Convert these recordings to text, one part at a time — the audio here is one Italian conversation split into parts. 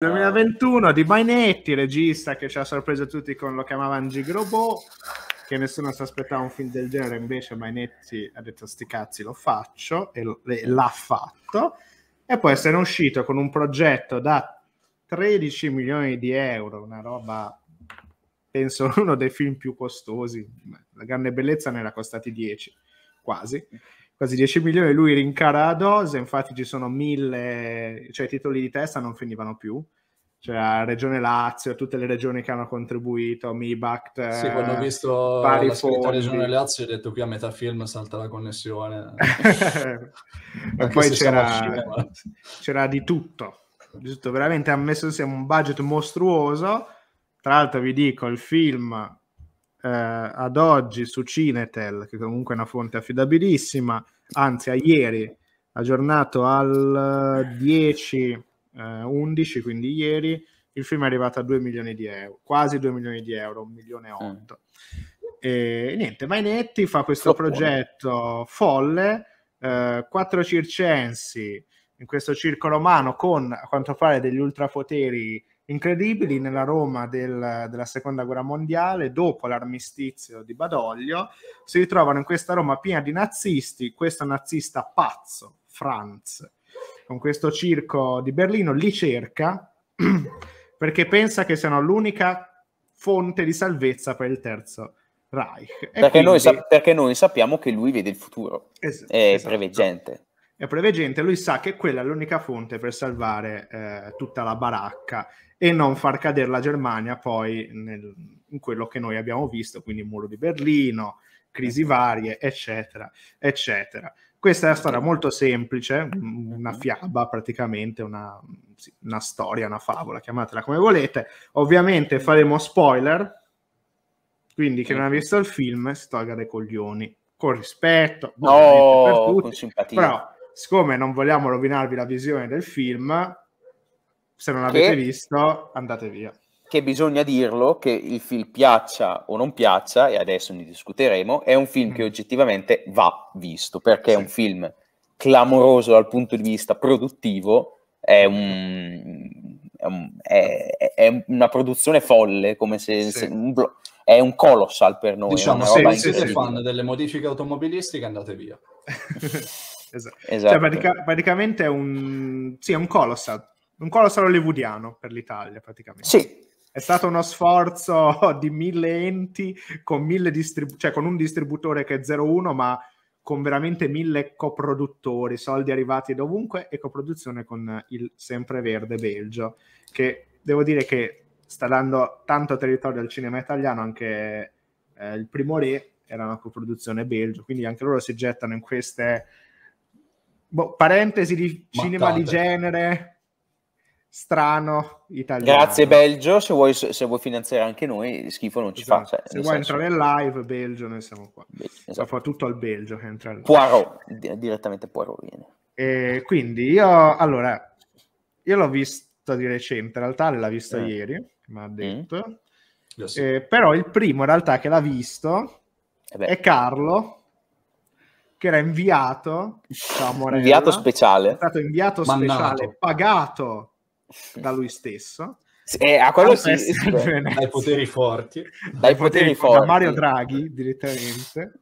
2021 di Mainetti, regista che ci ha sorpreso tutti con lo chiamavano Gigrobot, che nessuno si aspettava un film del genere, invece Mainetti ha detto sti cazzi lo faccio e l'ha fatto. E poi se ne è uscito con un progetto da 13 milioni di euro, una roba penso uno dei film più costosi. La grande bellezza ne era costati 10 quasi quasi 10 milioni, lui rincara la dose, infatti ci sono mille, cioè i titoli di testa non finivano più, cioè la Regione Lazio, tutte le regioni che hanno contribuito, MIBACT, Sì, quando ho eh, visto la scritta Regione Lazio ho detto qui a metà film salta la connessione. e poi c'era, c'era di tutto, di tutto, veramente ha messo insieme un budget mostruoso, tra l'altro vi dico, il film eh, ad oggi su Cinetel, che comunque è una fonte affidabilissima, anzi a ieri, aggiornato al 10, eh, 11, eh, quindi ieri, il film è arrivato a 2 milioni di euro, quasi 2 milioni di euro, 1 milione e 8. Mm. E niente, Mainetti fa questo Oppure. progetto folle, eh, quattro circensi in questo circo romano con a quanto pare degli ultrapoteri incredibili nella Roma del, della seconda guerra mondiale, dopo l'armistizio di Badoglio, si ritrovano in questa Roma piena di nazisti, questo nazista pazzo, Franz, con questo circo di Berlino, li cerca perché pensa che siano l'unica fonte di salvezza per il terzo Reich. Perché, quindi... noi sa- perché, noi sappiamo che lui vede il futuro, es- è esatto. preveggente è prevegente, lui sa che quella è l'unica fonte per salvare eh, tutta la baracca e non far cadere la Germania poi nel, in quello che noi abbiamo visto, quindi il muro di Berlino, crisi ecco. varie, eccetera, eccetera. Questa è una storia molto semplice, mm, una mhm. fiaba praticamente, una, una storia, una favola, chiamatela come volete. Ovviamente faremo spoiler, quindi chi non ha ecco. visto il film si tolga dai coglioni, con rispetto, no, per tutti, con simpatia. Però, siccome non vogliamo rovinarvi la visione del film, se non l'avete che, visto, andate via. Che bisogna dirlo, che il film piaccia o non piaccia, e adesso ne discuteremo, è un film che mm. oggettivamente va visto, perché sì. è un film clamoroso dal punto di vista produttivo, è, mm. è, un, è, è una produzione folle, come se... Sì. se un blo- è un colossal per noi. Diciamo, se siete fan delle modifiche automobilistiche andate via. Cioè, esatto. esatto. Cioè, pratica- praticamente è un, sì, è un colossal, un colossal hollywoodiano per l'Italia, praticamente. Sì. È stato uno sforzo di mille enti con, mille distribu- cioè, con un distributore che è 01, ma con veramente mille coproduttori, soldi arrivati dovunque e coproduzione con il sempreverde Belgio, che devo dire che sta dando tanto territorio al cinema italiano, anche eh, il primo re era una coproduzione Belgio, quindi anche loro si gettano in queste Boh, parentesi di cinema di genere strano italiano. Grazie Belgio, se vuoi, se vuoi, finanziare anche noi, schifo non ci esatto. fa. Cioè, se vuoi senso... entrare in live, Belgio, noi siamo qua. Be- esatto. Fa al Belgio che entra in live. Poirot, direttamente Poirot viene. E quindi io, allora, io l'ho visto di recente, in realtà l'ha visto eh. ieri, mi ha mm. detto. Mm. Eh, però il primo in realtà che l'ha visto eh è Carlo che era inviato, ciao inviato speciale, è stato inviato Mannato. speciale, pagato da lui stesso. Eh, a quello sì, dai poteri forti, dai, dai poteri, poteri forti. Da Mario Draghi direttamente.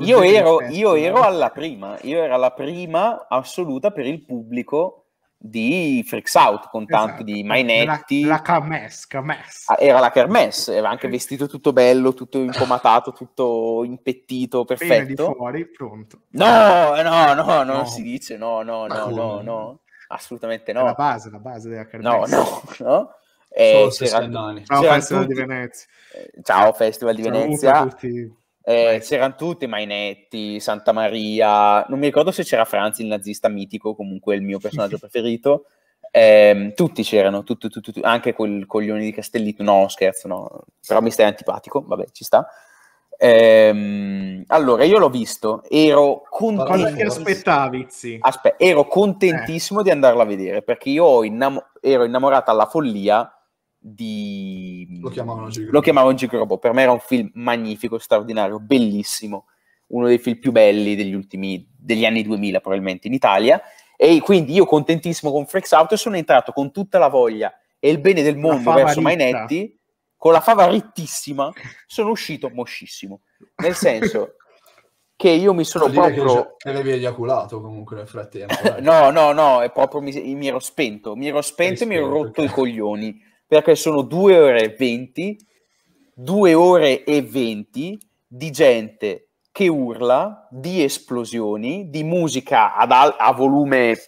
Io ero, io ero alla prima, io ero alla prima assoluta per il pubblico di Freaks Out con tanto di esatto, mainetti. La, la kermesse, kermesse. Ah, era la kermesse, era anche vestito tutto bello, tutto impomatato, tutto impettito, perfetto. Bene di fuori, pronto. No, no, no, no, non si dice, no, no, no, no, no, assolutamente no. È la base, la base della kermesse. No, no, no. Eh, Ciao Festival tutti... di Venezia. Ciao Festival di Ciao Venezia. A tutti eh, c'erano tutti, Mainetti, Santa Maria, non mi ricordo se c'era Franzi, il nazista mitico, comunque il mio personaggio preferito. Eh, tutti c'erano, tutti, tutti, tutti, anche quel coglione di Castellito. No, scherzo, no, però mi stai antipatico, vabbè, ci sta. Eh, allora, io l'ho visto, ero contentissimo. Cosa ti aspettavi? Sì. Aspe- ero contentissimo di andarla a vedere perché io innam- ero innamorata alla follia di... Lo chiamavano Gigro. Lo Per me era un film magnifico, straordinario, bellissimo, uno dei film più belli degli ultimi, degli anni 2000 probabilmente in Italia. E quindi io contentissimo con Freaks Out sono entrato con tutta la voglia e il bene del mondo verso Mainetti, con la fava rittissima, sono uscito moscissimo. Nel senso... che io mi sono proprio... Che l'avevi eiaculato comunque nel frattempo. no, no, no, è proprio mi, mi ero spento, mi ero spento e mi ero rotto perché... i coglioni perché sono due ore e venti, due ore e venti di gente che urla, di esplosioni, di musica ad al- a volume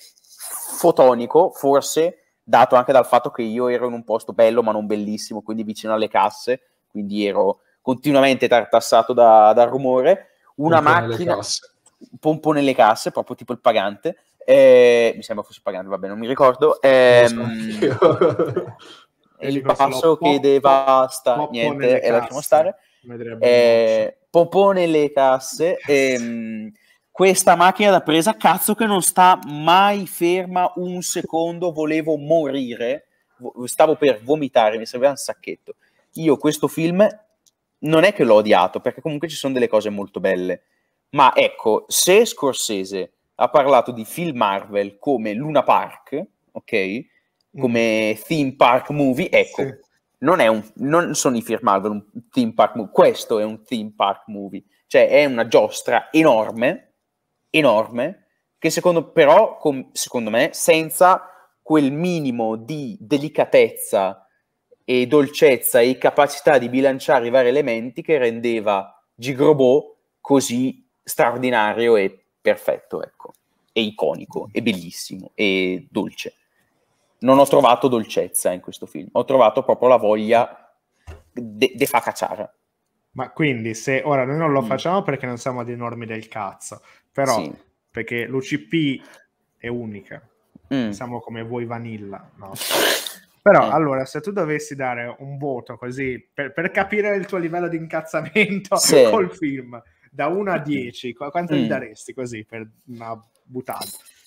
fotonico, forse dato anche dal fatto che io ero in un posto bello ma non bellissimo, quindi vicino alle casse, quindi ero continuamente tartassato da, dal rumore, una pompo macchina, nelle pompo nelle casse, proprio tipo il pagante, eh, mi sembra fosse pagante, vabbè non mi ricordo, ehm, so il passo che devasta Poppo niente e lasciamo stare eh, popone le casse ehm, questa macchina da presa cazzo che non sta mai ferma un secondo volevo morire stavo per vomitare mi serviva un sacchetto io questo film non è che l'ho odiato perché comunque ci sono delle cose molto belle ma ecco se Scorsese ha parlato di film Marvel come Luna Park ok come mm. theme park movie, ecco, sì. non, è un, non sono i Fear Marvel un theme park movie, questo è un theme park movie, cioè è una giostra enorme, enorme, che secondo, però, com, secondo me, senza quel minimo di delicatezza e dolcezza e capacità di bilanciare i vari elementi che rendeva Gigrobot così straordinario e perfetto, ecco, e iconico, e bellissimo, e dolce non ho trovato dolcezza in questo film, ho trovato proprio la voglia di de fa cacciare. Ma quindi se ora noi non lo mm. facciamo perché non siamo dei normi del cazzo, però sì. perché l'UCP è unica, mm. siamo come voi vanilla, no? Però mm. allora, se tu dovessi dare un voto così per, per capire il tuo livello di incazzamento sì. col film, da 1 a 10, quanto gli mm. daresti così per una buttata?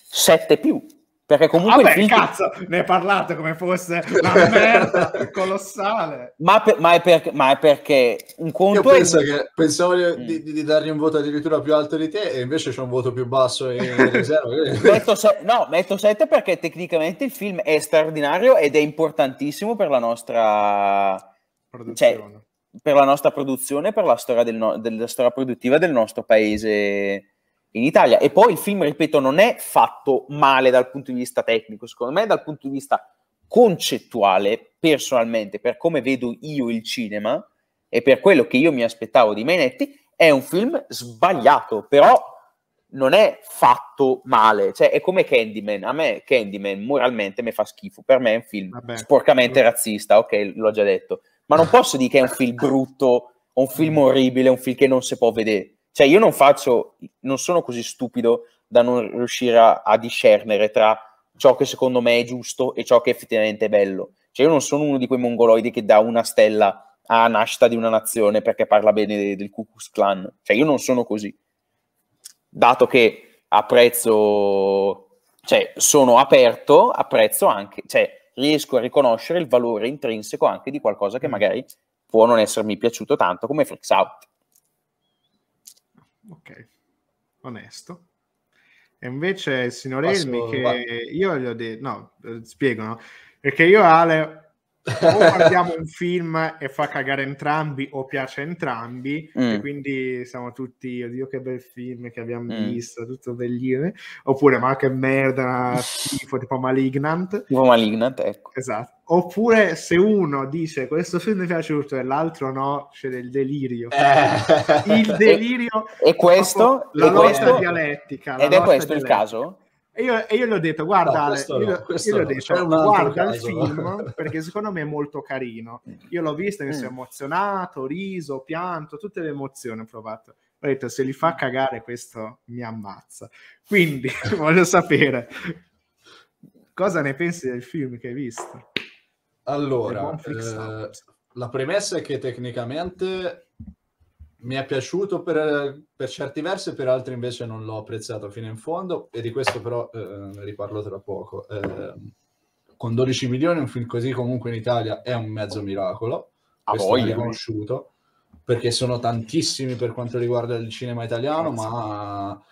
7 più. Perché comunque. Vabbè, il filtro... cazzo, ne parlate come fosse una merda colossale. Ma, per, ma, è per, ma, è perché un conto. Io penso è... che pensavo mm. di, di, dargli un voto addirittura più alto di te, e invece c'è un voto più basso in riserva. metto se... No, metto 7 perché tecnicamente il film è straordinario ed è importantissimo per la nostra. Cioè, produzione. Cioè, per la nostra produzione, per la storia, del no... della storia produttiva del nostro paese in Italia. E poi il film, ripeto, non è fatto male dal punto di vista tecnico, secondo me dal punto di vista concettuale, personalmente, per come vedo io il cinema e per quello che io mi aspettavo di Mainetti, è un film sbagliato, però non è fatto male, cioè è come Candyman, a me Candyman moralmente mi fa schifo, per me è un film Vabbè, sporcamente razzista, ok, l'ho già detto, ma non posso dire che è un film brutto, un film orribile, un film che non si può vedere cioè io non faccio, non sono così stupido da non riuscire a, a discernere tra ciò che secondo me è giusto e ciò che effettivamente è bello. Cioè io non sono uno di quei mongoloidi che dà una stella a nascita di una nazione perché parla bene del, del Ku Klux Cioè io non sono così. Dato che apprezzo, cioè sono aperto, apprezzo anche, cioè riesco a riconoscere il valore intrinseco anche di qualcosa che mm. magari può non essermi piaciuto tanto come Freaks Out ok, onesto. E invece il signor Elmi, che io gli ho detto, no, eh, spiego, no? Perché io Ale o guardiamo un film e fa cagare entrambi o piace entrambi mm. e quindi siamo tutti oddio che bel film che abbiamo mm. visto tutto bellino oppure ma che merda schifo tipo Malignant tipo Malignant ecco esatto oppure se uno dice questo film mi è piaciuto e l'altro no c'è del delirio eh. il delirio e, e questo la e questo, dialettica ed è questo dialettica. il caso e io, e io gli ho detto, guarda, no, io, no, io no. detto, guarda caso, il film perché secondo me è molto carino. Io l'ho visto e mi sono mm. emozionato, riso, pianto, tutte le emozioni ho provato. Ho detto, se li fa mm. cagare questo mi ammazza. Quindi voglio sapere cosa ne pensi del film che hai visto. Allora, eh, la premessa è che tecnicamente mi è piaciuto per, per, certi versi, per altri invece non l'ho apprezzato fino in fondo, e di questo però eh, riparlo tra poco. Eh, con 12 milioni un film così comunque in Italia è un mezzo miracolo, a questo voglia. è riconosciuto, perché sono tantissimi per quanto riguarda il cinema italiano, Grazie. ma...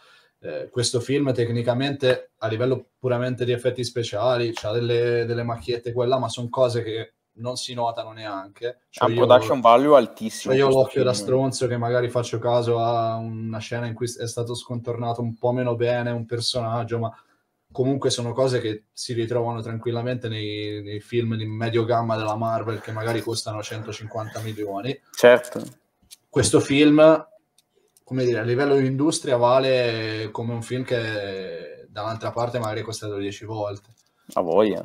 Eh, questo film tecnicamente a livello puramente di effetti speciali ha delle, delle macchiette quella ma sono cose che non si notano neanche. Cioè, ha un production io, value altissimo. Cioè io ho l'occhio da eh. stronzo che magari faccio caso a una scena in cui è stato scontornato un po' meno bene un personaggio, ma comunque sono cose che si ritrovano tranquillamente nei, nei film di medio gamma della Marvel che magari costano 150 milioni. Certo. Questo film, come dire, a livello di industria vale come un film che dall'altra parte magari costa costato 10 volte. A voglia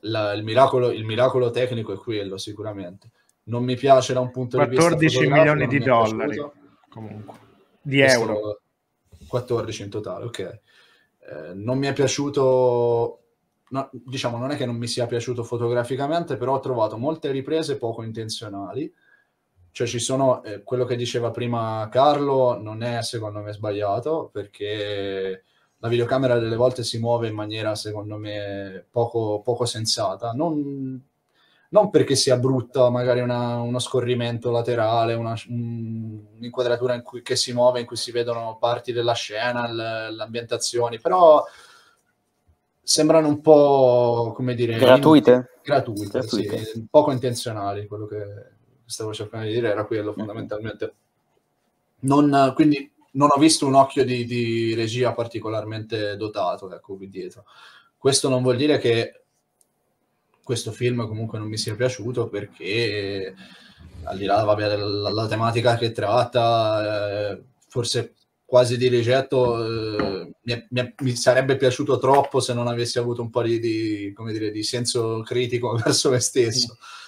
la, il, miracolo, il, miracolo, tecnico è quello sicuramente. Non mi piace da un punto di vista 14 milioni di dollari, piaciuto. comunque, di Questo, euro. 14 in totale, ok. Eh, non mi è piaciuto, no, diciamo, non è che non mi sia piaciuto fotograficamente, però ho trovato molte riprese poco intenzionali. Cioè ci sono, eh, quello che diceva prima Carlo non è secondo me sbagliato, perché la videocamera delle volte si muove in maniera, secondo me, poco, poco sensata. Non, non, perché sia brutta, magari una, uno scorrimento laterale, una, un'inquadratura in cui, che si muove, in cui si vedono parti della scena, le ambientazioni, però sembrano un po', come dire... Gratuite? In, gratuite, gratuite. Sì, poco intenzionali, quello che stavo cercando di dire era quello fondamentalmente. Non, quindi non ho visto un occhio di, di regia particolarmente dotato, ecco, qui dietro. Questo non vuol dire che questo film comunque non mi sia piaciuto perché al di là vabbè, la, la tematica che tratta, eh, forse quasi di rigetto, eh, mi, mi, mi, sarebbe piaciuto troppo se non avessi avuto un po' di, di, dire, di senso critico verso me stesso. Mm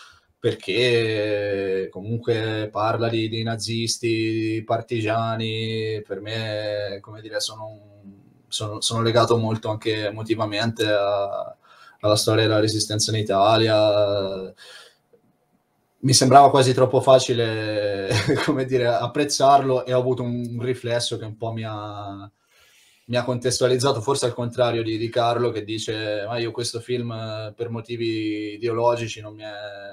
perché comunque parla di, di nazisti, di partigiani, per me come dire, sono, un, sono, sono legato molto anche emotivamente a, alla storia della resistenza in Italia. Mi sembrava quasi troppo facile, come dire, apprezzarlo e ho avuto un, un riflesso che un po' mi ha, mi ha contestualizzato forse al contrario di, di, Carlo che dice ma io questo film eh, per motivi ideologici non mi è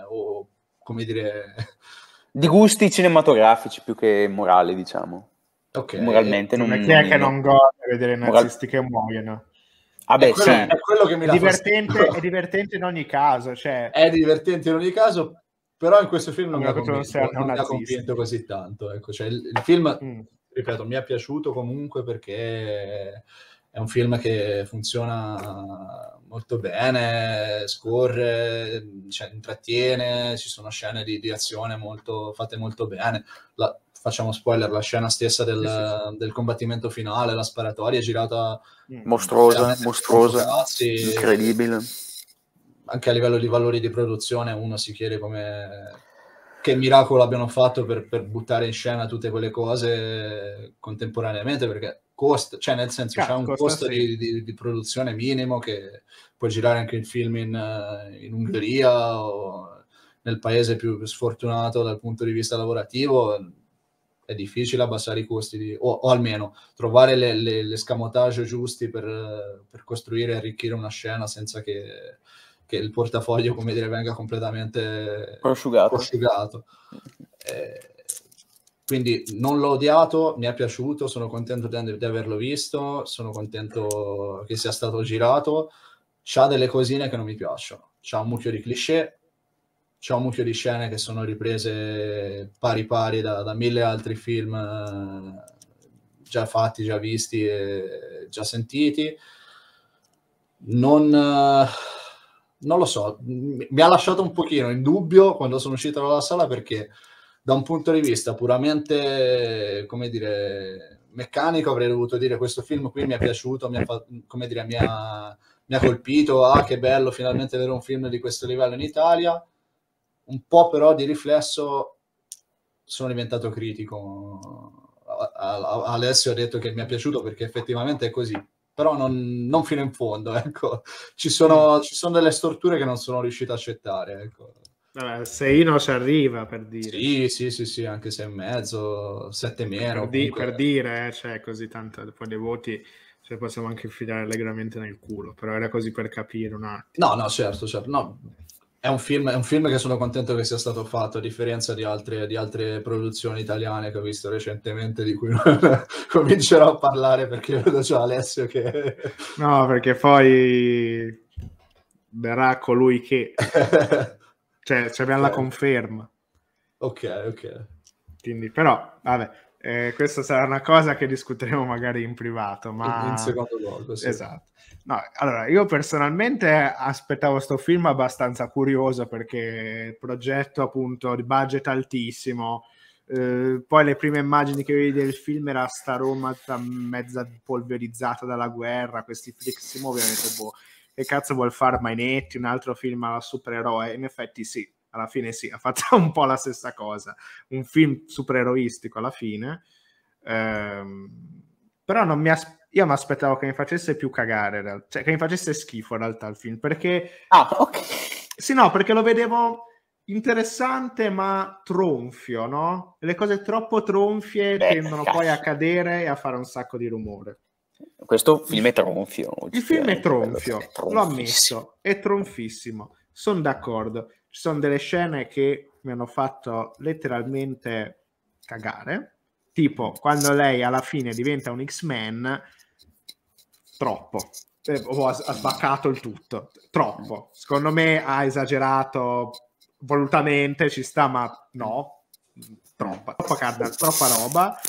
o come dire di gusti cinematografici più che morali diciamo okay. moralmente non, non chi è che non gode vedere i nazisti che muoiono Ah beh, è, quello, sì. è quello che mi è divertente, è divertente in ogni caso cioè... è divertente in ogni caso però in questo film non, non mi ha convinto, non non convinto così tanto ecco, cioè, il, il film mm ripeto, mi è piaciuto comunque perché è un film che funziona molto bene, scorre, cioè, intrattiene, ci sono scene di, di azione molto, fatte molto bene. La, facciamo spoiler, la scena stessa del, sì, sì. del, combattimento finale, la sparatoria è girata... Mm. Mostruosa, mostruosa, incredibile. Anche a livello di valori di produzione uno si chiede come che miracolo abbiano fatto per, per, buttare in scena tutte quelle cose contemporaneamente perché costa, cioè nel senso c'è un costo sì. di, di, di, produzione minimo che puoi girare anche il film in, eh, in Ungheria o nel paese più sfortunato dal punto di vista lavorativo è difficile abbassare i costi di, o, o, almeno trovare le, le, l'escamotage giusti per, per costruire e arricchire una scena senza che che il portafoglio, come dire, venga completamente prosciugato. prosciugato. Mm. Eh, quindi non l'ho odiato, mi è piaciuto, sono contento di, di averlo visto, sono contento che sia stato girato. C'ha delle cosine che non mi piacciono, c'ha un mucchio di cliché, c'ha un mucchio di scene che sono riprese pari pari da, da mille altri film eh, già fatti, già visti e già sentiti. Non, eh, non lo so, mi ha lasciato un pochino in dubbio quando sono uscito dalla sala perché da un punto di vista puramente, come dire, meccanico avrei dovuto dire questo film qui mi è piaciuto, mi ha, come dire, mi ha, mi ha colpito, ah che bello finalmente avere un film di questo livello in Italia, un po' però di riflesso sono diventato critico. Alessio ha detto che mi è piaciuto perché effettivamente è così però non, non fino in fondo, ecco. Ci sono, mm. ci sono, delle storture che non sono riuscito a accettare, ecco. se io ci arriva per dire. Sì, sì, sì, sì, anche se e mezzo, sette meno. Per, di, per dire, eh, cioè, così tanto, poi dei voti cioè possiamo anche infilare allegramente nel culo, però era così per capire un attimo. No, no, certo, certo. No, è un, film, è un, film, che sono contento che sia stato fatto, a differenza di altre, di altre produzioni italiane che ho visto recentemente, di cui non comincerò a parlare perché vedo già Alessio che... No, perché poi verrà colui che... cioè, ci abbiamo la conferma. Ok, ok. Quindi, però, vabbè, eh, questa sarà una cosa che discuteremo magari in privato, ma... In secondo luogo, sì. Esatto. No, allora, io personalmente aspettavo questo film abbastanza curioso perché il progetto appunto di budget altissimo, eh, poi le prime immagini che vedi del film era sta Roma mezza polverizzata dalla guerra, questi flixim ovviamente, boh, che cazzo vuol fare Mainetti, un altro film alla supereroe? In effetti sì, alla fine sì, ha fatto un po' la stessa cosa, un film supereroistico alla fine, ehm, però non mi aspettavo io mi aspettavo che mi facesse più cagare, cioè che mi facesse schifo in realtà il film, perché... Ah, ok. Sì, no, perché lo vedevo interessante ma tronfio, no? Le cose troppo tronfie Beh, tendono cazzo. poi a cadere e a fare un sacco di rumore. Questo film è tronfio. Il film è tronfio, l'ho ammesso, è tronfissimo, sono d'accordo. Ci sono delle scene che mi hanno fatto letteralmente cagare, tipo quando lei alla fine diventa un X-Men troppo. Eh, oh, ha, sbaccato il tutto, troppo. Mm. Secondo me ha esagerato volutamente, ci sta, ma no, troppa, troppa carne, troppa roba.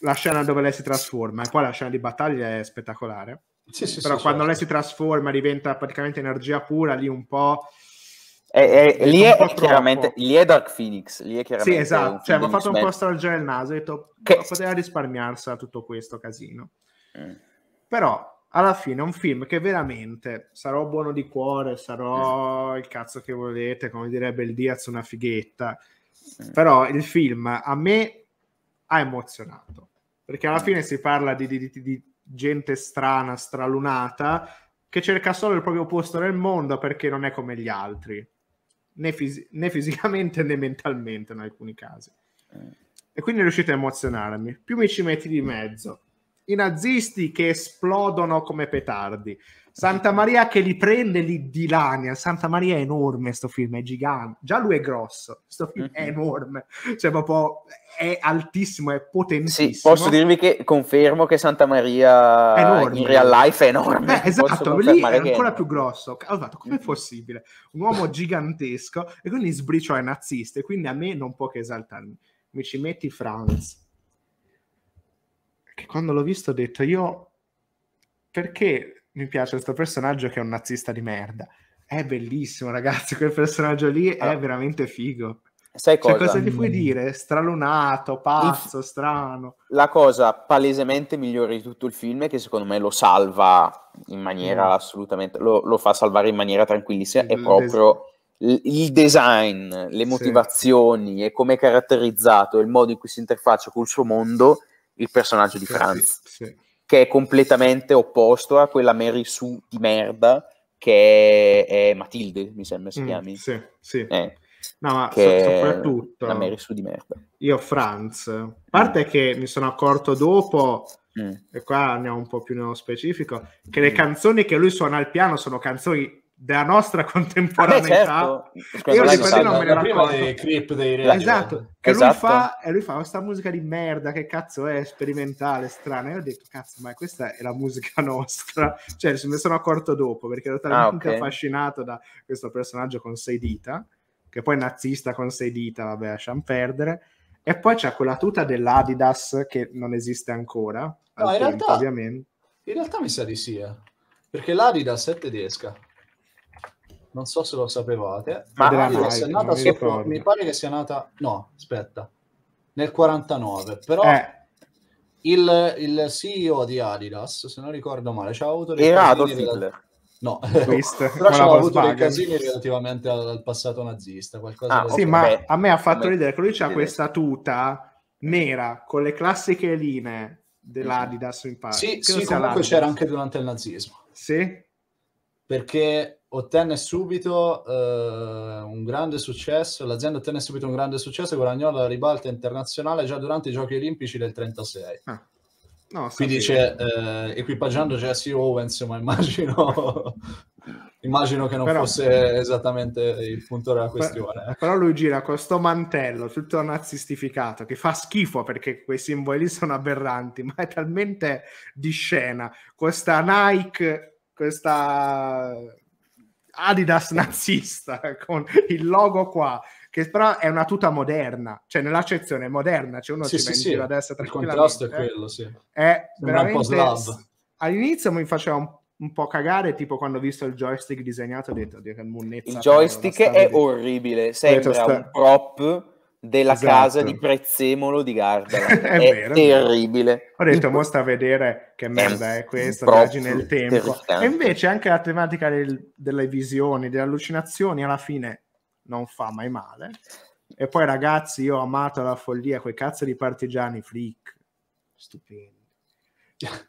La scena dove lei si trasforma e poi la scena di battaglia è spettacolare. Sì, sì, Però sì, quando certo. lei si trasforma diventa praticamente energia pura, lì un po'... Eh, eh, lì, è chiaramente, lì è Dark Phoenix. Lì è chiaramente sì, esatto. Cioè, mi ha fatto un po' stralciare il naso. e Ho detto, che... poteva risparmiarsela tutto questo casino. Eh però alla fine è un film che veramente sarò buono di cuore, sarò il cazzo che volete, come direbbe il Diaz, una fighetta. Però il film a me ha emozionato, perché alla fine si parla di, di, di, gente strana, stralunata, che cerca solo il proprio posto nel mondo perché non è come gli altri, né, fisi- né fisicamente né mentalmente in alcuni casi. Eh. E quindi è riuscito a emozionarmi. Più mi ci metti di mezzo, i nazisti che esplodono come petardi. Santa Maria che li prende, li dilania. Santa Maria è enorme, sto film è gigante. Già lui è grosso, sto film è mhm. enorme. Cioè proprio è altissimo, è potentissimo. Sì, posso dirvi che confermo che Santa Maria in real life è enorme. Eh, esatto, lì è ancora è più grosso. Ho fatto, com'è mhm. possibile? Un uomo gigantesco e quindi sbricio è nazista e quindi a me non può che esaltarmi. Mi ci metti Franz che quando l'ho visto ho detto io perché mi piace questo personaggio che è un nazista di merda. È bellissimo, ragazzi, quel personaggio lì è ah. veramente figo. Sai cosa? Cioè, cosa ti puoi dire? Stralunato, pazzo, strano. La cosa palesemente migliore di tutto il film è che secondo me lo salva in maniera mm. assolutamente, lo, lo, fa salvare in maniera tranquillissima, è proprio il design, le motivazioni sì. e come è caratterizzato, il modo in cui si interfaccia col suo mondo il personaggio di sì, Franz, sì, sì. che è completamente opposto a quella Mary Sue di merda che è, è Matilde, mi sembra si mm, chiami. Sì, sì. Eh, no, ma so, soprattutto... La Mary Sue di merda. Io Franz, a parte mm. che mi sono accorto dopo... Mm. E qua andiamo un po' più nello specifico. Che le mm. canzoni che lui suona al piano sono canzoni della nostra contemporaneità. Eh, certo. Io di non me ne racconto. Clip dei reali, esatto, che esatto. lui fa e lui fa questa musica di merda, che cazzo è sperimentale, strana. E io ho detto cazzo, ma questa è la musica nostra. Cioè, se me ne sono accorto dopo perché ero ah, talmente ah, okay. affascinato da questo personaggio con sei dita, che poi è nazista con sei dita, vabbè, lasciamo perdere. E poi c'è quella tuta dell'Adidas che non esiste ancora, no, in, tempo, realtà, in realtà mi sa di sì, eh. perché l'Adidas è tedesca non so se lo sapevate, ma Marius mai, è nata sotto, mi, mi pare che sia nata, no, aspetta, nel 49, però eh. il, il, CEO di Adidas, se non ricordo male, c'ha avuto dei Era Adolf Hitler. No, però c'ha avuto dei casini relativamente al, al passato nazista, qualcosa ah, Sì, ma Beh, a me ha fatto me... ridere che lui c'ha questa tuta nera con le classiche linee dell'Adidas in parte. Sì, sì comunque l'Adidas. c'era anche durante il nazismo. Sì? Perché ottenne subito eh, un grande successo, l'azienda ottenne subito un grande successo e guadagnò la ribalta internazionale già durante i Giochi Olimpici del 1936. Ah. No, Qui dice, eh, equipaggiando Jesse Owens, ma immagino, immagino che non però, fosse esattamente il punto della questione. Però lui gira con questo mantello tutto nazistificato, che fa schifo perché quei simboli lì sono aberranti, ma è talmente di scena. Questa Nike, questa Adidas nazista con il logo qua, che però è una tuta moderna, cioè nell'accezione moderna, c'è cioè uno sì, che sì, sì. adesso tra Il contrasto è eh. quello, sì. È veramente... All'inizio mi faceva un, un, po' cagare, tipo quando ho visto il joystick disegnato ho detto, che munnezza. Il joystick è di... orribile, sembra un prop della esatto. casa di Prezzemolo di Garda. è, è vero, terribile. Ho detto, mo sta a vedere che merda è questa, viaggi nel tempo. E invece anche la tematica del, delle visioni, delle allucinazioni, alla fine non fa mai male. E poi ragazzi, io ho amato la follia, quei cazzo di partigiani, freak, stupendo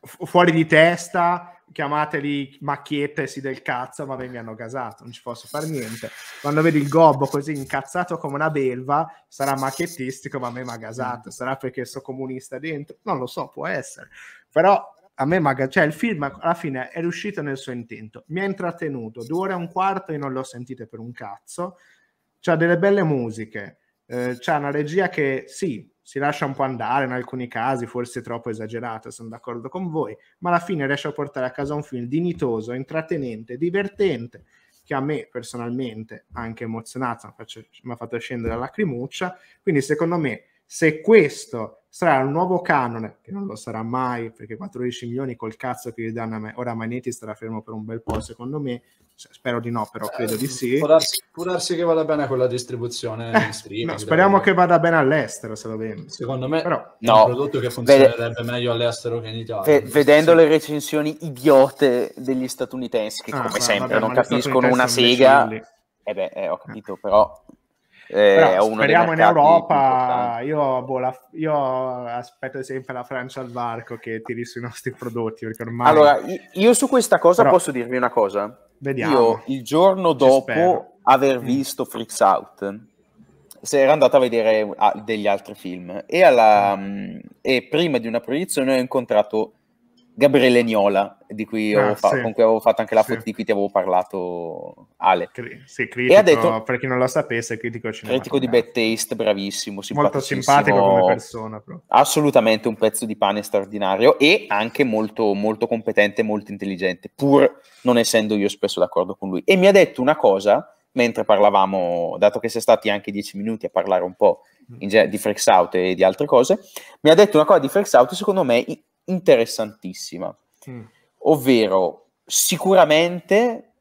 fuori di testa, chiamateli macchietesi del cazzo, ma mi hanno gasato, non ci posso fare niente. Quando vedi il gobbo così incazzato come una belva, sarà macchiettistico, ma a me mi ha gasato, mm. sarà perché sono comunista dentro, non lo so, può essere. Però a me maga- cioè il film alla fine è riuscito nel suo intento, mi ha intrattenuto, due ore e un quarto e non l'ho sentito per un cazzo, c'ha delle belle musiche, eh, c'ha una regia che sì, si lascia un po' andare in alcuni casi, forse troppo esagerato, sono d'accordo con voi, ma alla fine riesce a portare a casa un film dignitoso, intrattenente, divertente, che a me personalmente ha anche emozionato, mi ha fatto scendere la lacrimuccia, quindi secondo me se questo sarà un nuovo canone, che non lo sarà mai, perché 14 milioni col cazzo che gli danno a me. Ora Magneti starà fermo per un bel po', secondo me. Cioè, spero di no, però eh, credo di sì. Curarsi che vada bene quella distribuzione eh, streaming. No, speriamo deve... che vada bene all'estero, se lo vende. Secondo me però, no. è un prodotto che funzionerebbe Vede... meglio all'estero che in Italia. Ve- vedendo le recensioni idiote degli statunitensi, che ah, come vabbè, sempre vabbè, non capiscono una sega... Eh beh, eh, ho capito, però eh, speriamo in Europa. Io, boh, la, io, aspetto sempre la Francia al varco che tiri sui nostri prodotti. Perché ormai... Allora, io su questa cosa Però, posso dirvi una cosa. Vediamo. Io il giorno dopo aver mm. visto Freaks Out se era andata a vedere ah, degli altri film e, alla, mm. mm. e prima di una proiezione ho incontrato Gabriele Niola, di cui ah, fa- sì. con cui avevo fatto anche la sì. foto di cui ti avevo parlato, Ale. Cri- sì, critico, e ha detto, per chi non lo sapesse, critico Critico di bad taste, bravissimo, Molto simpatico come persona. Però. Assolutamente un pezzo di pane straordinario e anche molto, molto competente, molto intelligente, pur non essendo io spesso d'accordo con lui. E mi ha detto una cosa, mentre parlavamo, dato che sei stati anche dieci minuti a parlare un po' ge- di Freaks Out e di altre cose, mi ha detto una cosa di Freaks Out, secondo me interessantissima, mm. ovvero sicuramente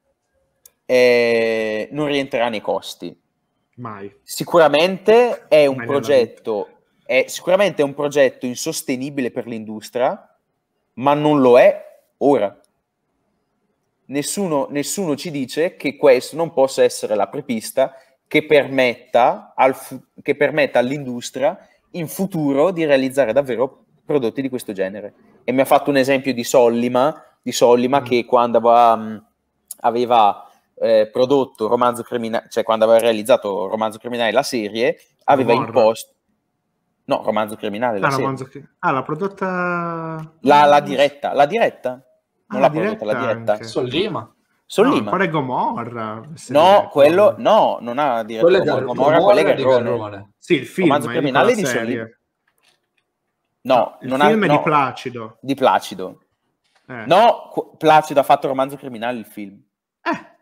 eh, non rientrerà nei costi. Mai. Sicuramente è un Mai progetto è sicuramente è un progetto insostenibile per l'industria, ma non lo è ora. Nessuno, nessuno ci dice che questo non possa essere la prepista che permetta, al, che permetta all'industria in futuro di realizzare davvero prodotti di questo genere. E mi ha fatto un esempio di Sollima, di Sollima mm. che quando aveva, mm, aveva eh, prodotto romanzo criminale, cioè quando aveva realizzato romanzo criminale la serie, aveva Morra. imposto. No, romanzo criminale. La ah, romanzo cri- ah, l'ha prodotta. La, la, diretta, la diretta. Non ah, l'ha diretta prodotta, la diretta. Anche. Sollima. Sollima. No, pare Gomorra. No, quello, no, non ha diretto quello Gomorra, Gomorra, quello è Garrone. Sì, il film. Romanzo criminale di, di Sollima. No, ah, il non film ha, è no, di Placido. Di Placido. Eh. No, Placido ha fatto Romanzo Criminale il film. Eh.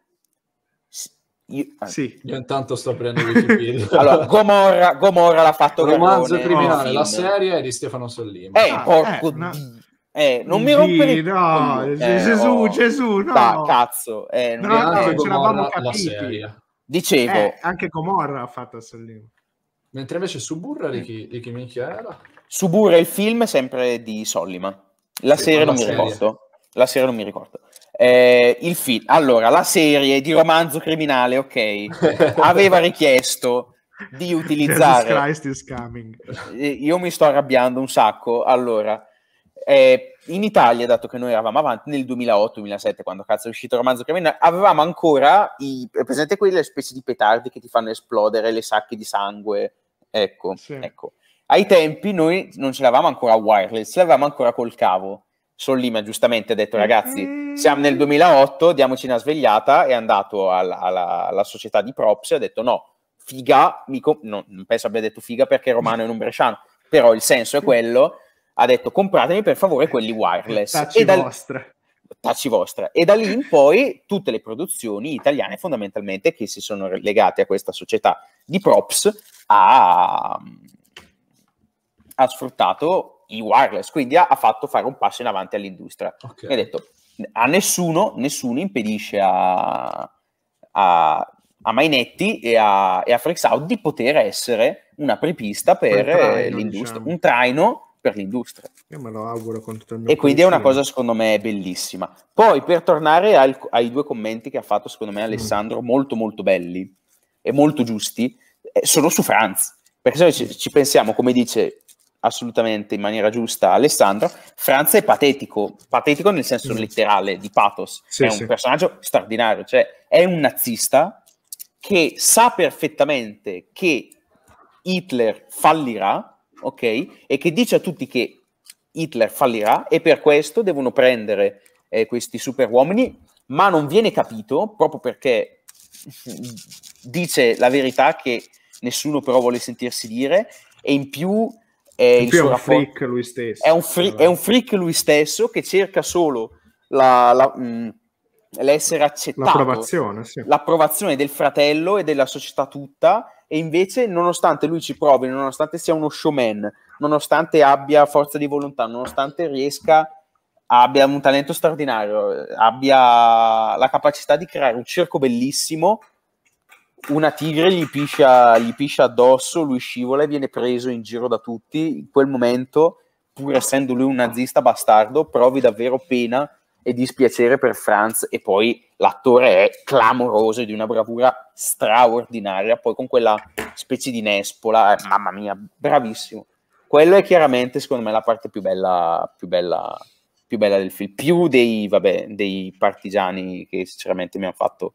Io, ah. sì. Io intanto sto prendendo Wikipedia. allora, Gomorra, Gomorra l'ha fatto Romanzo Garrone, Criminale, la serie è di Stefano Sollima. Eh, ah, eh, porco eh, no. eh, non mi rompere no, eh, Gesù, oh. Gesù, no. Da, cazzo, eh, non no, no, ce l'avamo capito. Dicevo, eh, anche Gomorra ha fatto Sollima. Mentre invece Suburra di mm. chi, di chi minchia era? Subura il film sempre di Solliman. La serie non mi ricordo. La serie non mi ricordo. Eh, il film, allora, la serie di romanzo criminale, ok, aveva richiesto di utilizzare. Jesus Christ is coming. Eh, io mi sto arrabbiando un sacco. Allora, eh, in Italia, dato che noi eravamo avanti nel 2008-2007, quando cazzo è uscito il romanzo criminale, avevamo ancora i. presente quelle specie di petardi che ti fanno esplodere le sacche di sangue. Ecco, sì. ecco. Ai tempi noi non ce l'avevamo ancora wireless, ce l'avevamo ancora col cavo. Sollima giustamente ha detto ragazzi mm. siamo nel 2008 diamoci una svegliata è andato alla, alla, alla società di props e ha detto no figa co- no, non penso abbia detto figa perché è romano e non bresciano però il senso è quello ha detto compratemi per favore quelli wireless tacci e da, vostra tacci vostra e da lì in poi tutte le produzioni italiane fondamentalmente che si sono legate a questa società di props a, ha sfruttato i wireless, quindi ha, ha fatto fare un passo in avanti all'industria. Okay. ha detto, a nessuno, nessuno impedisce a, a, a Mainetti e a, e a Frexout di poter essere una prepista per traino, eh, l'industria, diciamo. un traino per l'industria. Io me lo auguro con tutto il mio E quindi è una cosa secondo me bellissima. Poi per tornare al, ai due commenti che ha fatto secondo me mm. Alessandro, mm. molto molto belli e molto giusti, eh, sono su Franz, perché se noi ci, ci pensiamo, come dice assolutamente in maniera giusta Alessandro, Franz è patetico, patetico nel senso esatto. letterale di pathos, sì, è un sì. personaggio straordinario, cioè è un nazista che sa perfettamente che Hitler fallirà, ok? E che dice a tutti che Hitler fallirà e per questo devono prendere eh, questi super uomini, ma non viene capito proprio perché dice la verità che nessuno però vuole sentirsi dire e in più è il suo è un rapporto... freak lui stesso. È un, free... è un, freak lui stesso che cerca solo la, la, mh, l'essere accettato, l'approvazione, sì. l'approvazione del fratello e della società tutta e invece nonostante lui ci provi, nonostante sia uno showman, nonostante abbia forza di volontà, nonostante riesca, abbia un talento straordinario, abbia la capacità di creare un circo bellissimo, una tigre gli piscia, gli piscia addosso, lui scivola e viene preso in giro da tutti. In quel momento, pur essendo lui un nazista bastardo, provi davvero pena e dispiacere per Franz e poi l'attore è clamoroso e di una bravura straordinaria, poi con quella specie di nespola, eh, mamma mia, bravissimo. Quello è chiaramente, secondo me, la parte più bella, più bella, più bella del film, più dei, vabbè, dei partigiani che sinceramente mi hanno fatto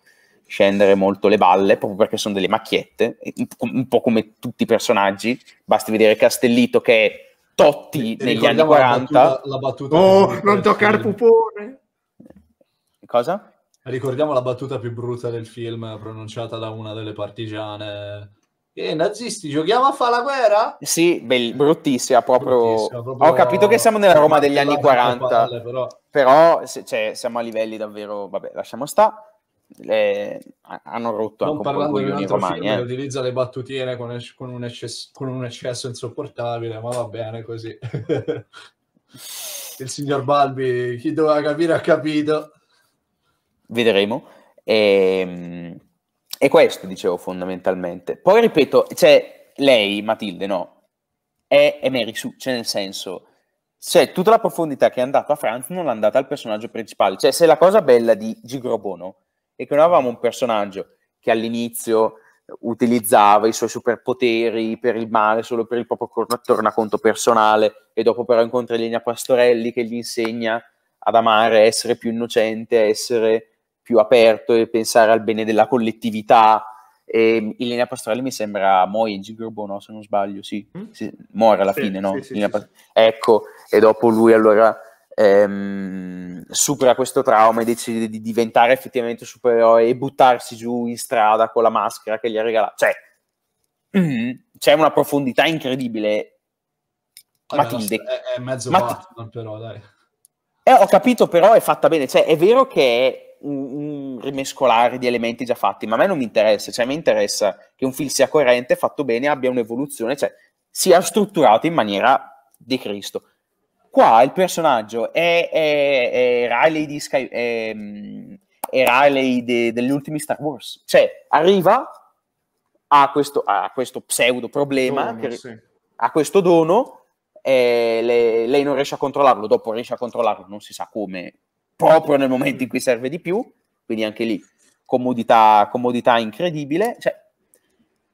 scendere molto le balle proprio perché sono delle macchiette, un po' come tutti i personaggi. Basti vedere Castellito che è Totti e, negli anni 40. La battuta, la battuta oh, non toccare pupone! Cosa? Ricordiamo la battuta più brutta del film pronunciata da una delle partigiane. Eh, nazisti, giochiamo a fare la guerra? Sì, bell- bruttissima, proprio... bruttissima, proprio... Ho capito che siamo nella Roma degli anni 40, palle, però, però cioè, siamo a livelli davvero... Vabbè, lasciamo stare le, hanno rotto non parlando di un altro romani, film eh. utilizza le battutiere con, es- con, un ecces- con, un eccesso insopportabile ma va bene così il signor Balbi chi doveva capire ha capito vedremo e, ehm, e questo dicevo fondamentalmente poi ripeto cioè, lei Matilde no è, è Mary Sue cioè nel senso cioè, tutta la profondità che è andata a Franz non l'ha andata al personaggio principale. Cioè, se la cosa bella di Gigrobono e che noi avevamo un personaggio che all'inizio utilizzava i suoi superpoteri per il male solo per il proprio tornaconto personale e dopo però incontra Elena Pastorelli che gli insegna ad amare, essere più innocente, essere più aperto e pensare al bene della collettività. E Elena Pastorelli mi sembra in Gigurbo, no? Se non sbaglio, sì. Mm? sì muore alla sì, fine, no? Sì, Pas- ecco, e dopo lui allora ehm, supera questo trauma e decide di diventare effettivamente supereroe e buttarsi giù in strada con la maschera che gli ha regalato. Cioè, mm, c'è una profondità incredibile. Vabbè, Matilde. È, è mezzo Mat- Batman, però, dai. Eh, ho capito, però è fatta bene. Cioè, è vero che è un, un, rimescolare di elementi già fatti, ma a me non mi interessa. Cioè, mi interessa che un film sia coerente, fatto bene, abbia un'evoluzione, cioè sia strutturato in maniera di Cristo. Qua il personaggio è, è, è Riley, di Sky, è, Riley de, degli ultimi Star Wars. Cioè, arriva a questo, a questo pseudo problema, dono, che, sì. a questo dono, e le, lei non riesce a controllarlo, dopo riesce a controllarlo, non si sa come, proprio nel momento in cui serve di più, quindi anche lì comodità, comodità incredibile. Cioè,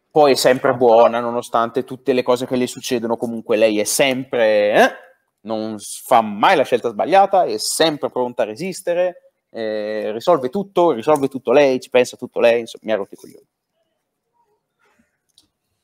poi è sempre buona, nonostante tutte le cose che le succedono, comunque lei è sempre... Eh? non fa mai la scelta sbagliata, è sempre pronta a resistere, eh, risolve tutto, risolve tutto lei, ci pensa tutto lei, insomma, mi ha rotto i coglioni.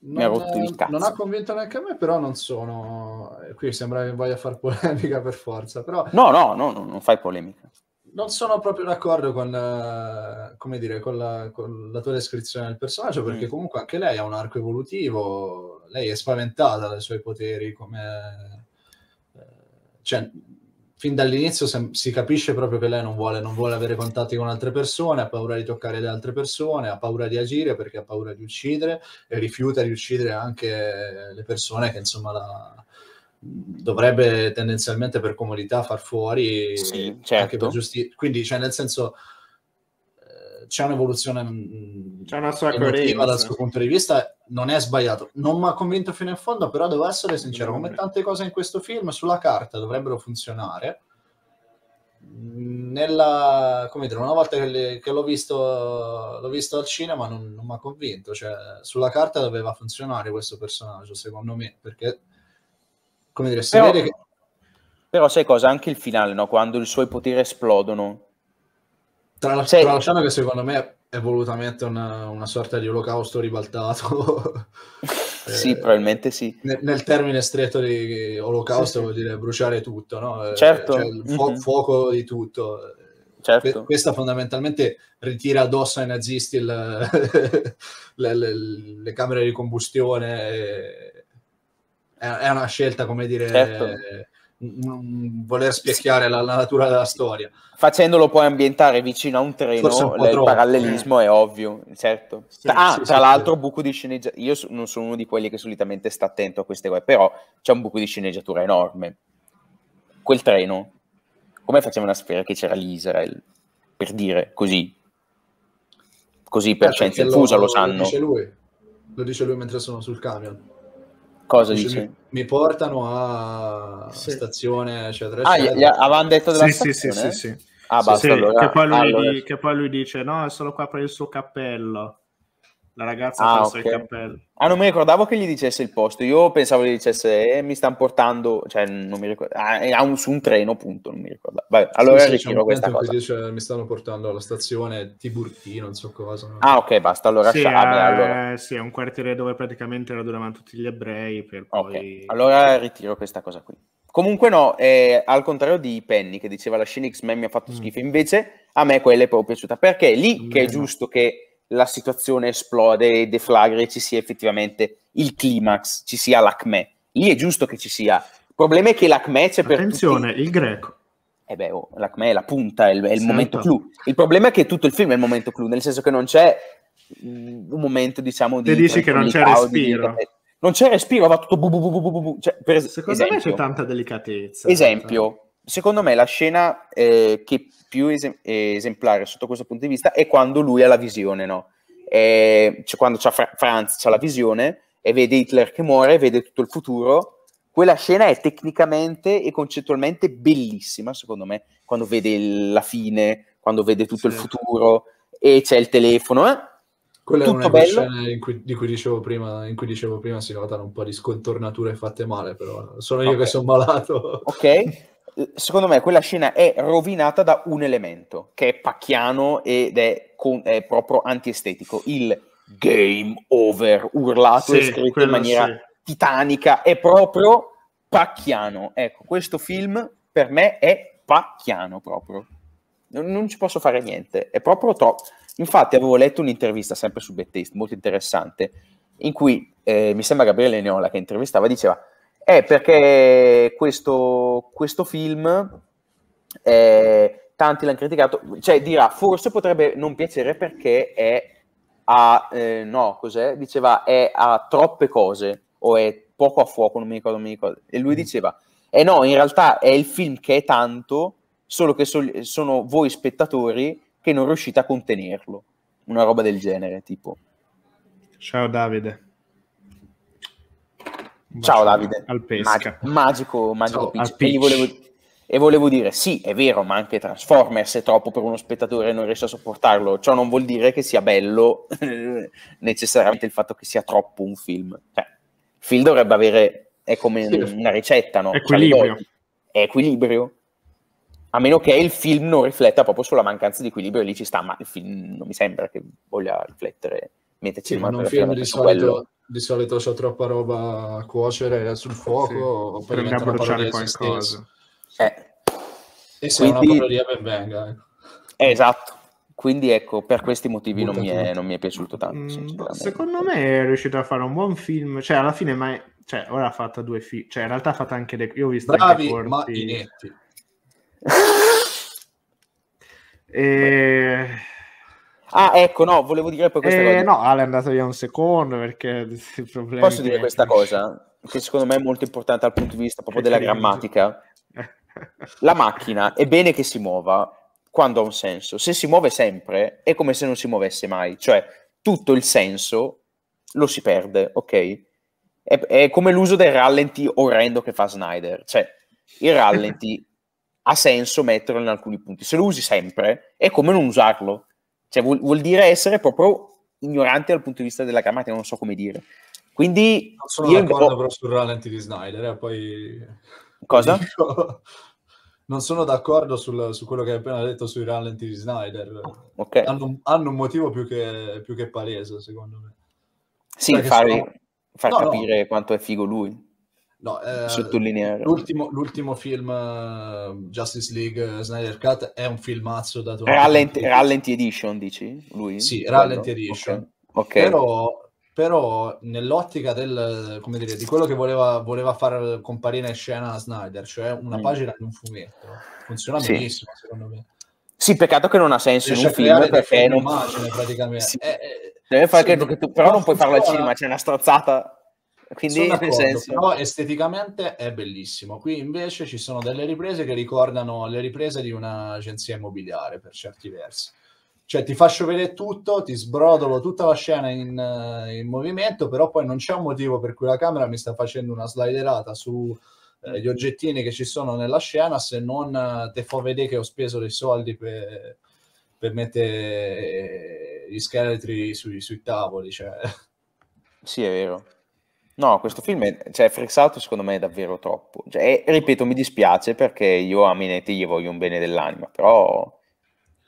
Non, mi ha rotto il eh, cazzo. Non ha convinto neanche a me, però non sono... Eh, qui sembra che voglia fare polemica per forza, però... No, no, no, no non fai polemica. Non sono proprio d'accordo con, uh, dire, con, la, con la, tua descrizione del personaggio, perché mm. comunque anche lei ha un arco evolutivo, lei è spaventata dai suoi poteri come cioè, fin dall'inizio si capisce proprio che lei non vuole, non vuole, avere contatti con altre persone, ha paura di toccare le altre persone, ha paura di agire perché ha paura di uccidere e rifiuta di uccidere anche le persone che insomma la, dovrebbe tendenzialmente per comodità far fuori. Sì, certo. Quindi cioè, nel senso c'è un'evoluzione mm, c'è una sua emotiva dal suo punto di vista, non è sbagliato. Non mi ha convinto fino in fondo, però devo essere sincero, come tante cose in questo film, sulla carta dovrebbero funzionare. Nella, come dire, una volta che, le, che l'ho, visto, l'ho, visto, al cinema non, non mi ha convinto, cioè, sulla carta doveva funzionare questo personaggio secondo me, perché come dire, si però, vede che... Però sai cosa, anche il finale, no? quando i suoi poteri esplodono, Tralasci- sì. Tralasciando che secondo me è volutamente una, una sorta di olocausto ribaltato. sì, probabilmente sì. Eh, nel, nel, termine stretto di olocausto sì, vuol dire bruciare tutto, no? Eh, certo. Cioè, il fu- mm-hmm. fuoco di tutto. Certo. Qu- questa fondamentalmente ritira addosso ai nazisti il, le, le, le, camere di combustione. È, è una scelta, come dire... Certo non voler spiegare la, la, natura della storia. Facendolo poi ambientare vicino a un treno, un il parallelismo è ovvio, certo. Sì, ah, sì, tra sì, l'altro, buco di sceneggiatura. Io non sono uno di quelli che solitamente sta attento a queste cose, però c'è un buco di sceneggiatura enorme. Quel treno, come faceva una sfera che c'era lì Israel? Per dire così, così per ah, scienza infusa lo, lo sanno. Lo dice, lui. lo dice lui mentre sono sul camion. Cosa dice? Mi, mi portano a sì. stazione, eccetera, ah, eccetera. Ah, avevano detto della sì, stazione? Sì, sì, sì. Ah, sì. Ah, basta, allora. che, poi lui, allora. che poi lui dice, no, è solo qua per il suo cappello. La ragazza ah, okay. il cappello. Ah, non mi ricordavo che gli dicesse il posto. Io pensavo gli dicesse, eh, mi stanno portando, cioè, non mi ricordo, ah, un, su un treno, punto, non mi ricordo. Vabbè, allora sì, sì, ritiro questa cosa. Dice, mi stanno portando alla stazione Tiburtino, non so cosa. No? Ah, ok, basta, allora, sì, scià, eh, allora. sì, è un quartiere dove praticamente radunavano tutti gli ebrei, per poi... Okay. allora ritiro questa cosa qui. Comunque no, eh, al contrario di Penny, che diceva la scena X-Men mi ha fatto mm. schifo, invece a me quella è proprio piaciuta, perché è lì mm. che è giusto che la situazione esplode, deflagra e ci sia effettivamente il climax, ci sia l'acme. Lì è giusto che ci sia. Il problema è che l'acme c'è per Attenzione, tutti... il greco. Eh beh, oh, l'acme è la punta, è il, è il momento certo. clou. Il problema è che tutto il film è il momento clou, nel senso che non c'è mm, un momento, diciamo, di... Te dici che non c'è respiro. Di... Non c'è respiro, va tutto bu bu bu bu bu bu. Cioè, per... Secondo esempio. me c'è tanta delicatezza. Esempio, cioè secondo me la scena eh, che più es- esemplare sotto questo punto di vista è quando lui ha la visione, no? È, cioè, quando c'ha Fra- Franz ha la visione e vede Hitler che muore, vede tutto il futuro. Quella scena è tecnicamente e concettualmente bellissima, secondo me, quando vede il- la fine, quando vede tutto sì. il futuro e c'è il telefono. Eh? Quella tutto è una bello. scena cui, di cui dicevo prima, in cui dicevo prima si notano un po' di scontornature fatte male, però sono io okay. che sono malato. Ok, secondo me quella scena è rovinata da un elemento che è pacchiano ed è, con, è proprio antiestetico, il game over urlato sì, e scritto in maniera sì. titanica, è proprio pacchiano. Ecco, questo film per me è pacchiano proprio. Non, non ci posso fare niente, è proprio troppo. Infatti avevo letto un'intervista sempre su Bethesda, molto interessante, in cui eh, mi sembra Gabriele Neola che intervistava diceva è perché questo, questo film, eh, tanti l'hanno criticato, cioè dirà, forse potrebbe non piacere perché è a, eh, no, cos'è? Diceva, è a troppe cose, o è poco a fuoco, non mi ricordo, non mi ricordo. E lui mm. diceva, eh no, in realtà è il film che è tanto, solo che so- sono voi spettatori che non riuscite a contenerlo. Una roba del genere, tipo. Ciao Davide. Ciao Davide. Al pesca. Magico, magico Ciao, e, volevo, e volevo, dire, sì, è vero, ma anche Transformers è troppo per uno spettatore e non riesce a sopportarlo. Ciò non vuol dire che sia bello necessariamente il fatto che sia troppo un film. Cioè, il film dovrebbe avere, è come sì. una ricetta, no? Cioè, equilibrio. È equilibrio. A meno che il film non rifletta proprio sulla mancanza di equilibrio, lì ci sta, ma il film non mi sembra che voglia riflettere, metterci sì, in mano. Un film di solito... quello di solito c'è troppa roba a cuocere sul fuoco sì. prende a bruciare qualcosa eh. e se Quindi... una parodia ben venga ecco. eh, esatto quindi ecco, per questi motivi non mi, è, non mi, è, piaciuto tanto. Mm, secondo me è riuscito a fare un buon film, cioè alla fine, mai, cioè, ora ha fatto due film, cioè in realtà ha fatto anche dei... Io ho visto Bravi, anche ma inetti. e... Eh, Ah, ecco, no, volevo dire poi questa eh, cosa. No, Ale è andato via un secondo perché Posso dire questa cosa? Che secondo me è molto importante dal punto di vista proprio della grammatica. La macchina è bene che si muova quando ha un senso. Se si muove sempre è come se non si muovesse mai. Cioè, tutto il senso lo si perde, ok? È, è come l'uso del rallenti orrendo che fa Snyder. Cioè, il rallenti ha senso metterlo in alcuni punti. Se lo usi sempre è come non usarlo cioè, vuol, vuol, dire essere proprio ignorante dal punto di vista della grammatica, non so come dire. Quindi. Non sono d'accordo però sul rallenti di Snyder, eh, poi. Cosa? non sono d'accordo sul, su quello che hai appena detto sui rallenti di Snyder. Okay. Hanno, hanno, un motivo più che, più che palese, secondo me. Sì, far, sono... far no, capire no. quanto è figo lui. No, eh, sottolineare. L'ultimo, l'ultimo, film eh, Justice League eh, Snyder Cut è un filmazzo da dato Rallent, Rallenti Edition, dici? Lui? Sì, Rallent Edition. Okay. Okay. Però, però, nell'ottica del, come dire, di quello che voleva, voleva far comparire in scena Snyder, cioè una mm. pagina di un fumetto, funziona sì. benissimo secondo me. Sì, peccato che non ha senso in un film perché non... praticamente. Sì. Eh, eh, sì, tu, però non puoi farlo al cinema, c'è una strozzata quindi, senso... però esteticamente è bellissimo. Qui invece ci sono delle riprese che ricordano le riprese di un'agenzia immobiliare per certi versi. Cioè, ti faccio vedere tutto, ti sbrodolo tutta la scena in, eh, in movimento, però poi non c'è un motivo per cui la camera mi sta facendo una sliderata su, eh, gli mm-hmm. oggettini che ci sono nella scena se non eh, te fa vedere che ho speso dei soldi per, per mettere gli scheletri sui, sui tavoli. Cioè. Sì, è vero. No, questo film è, cioè, Freaks secondo me è davvero troppo. Cioè, e, ripeto, mi dispiace perché io a Minetti gli voglio un bene dell'anima, però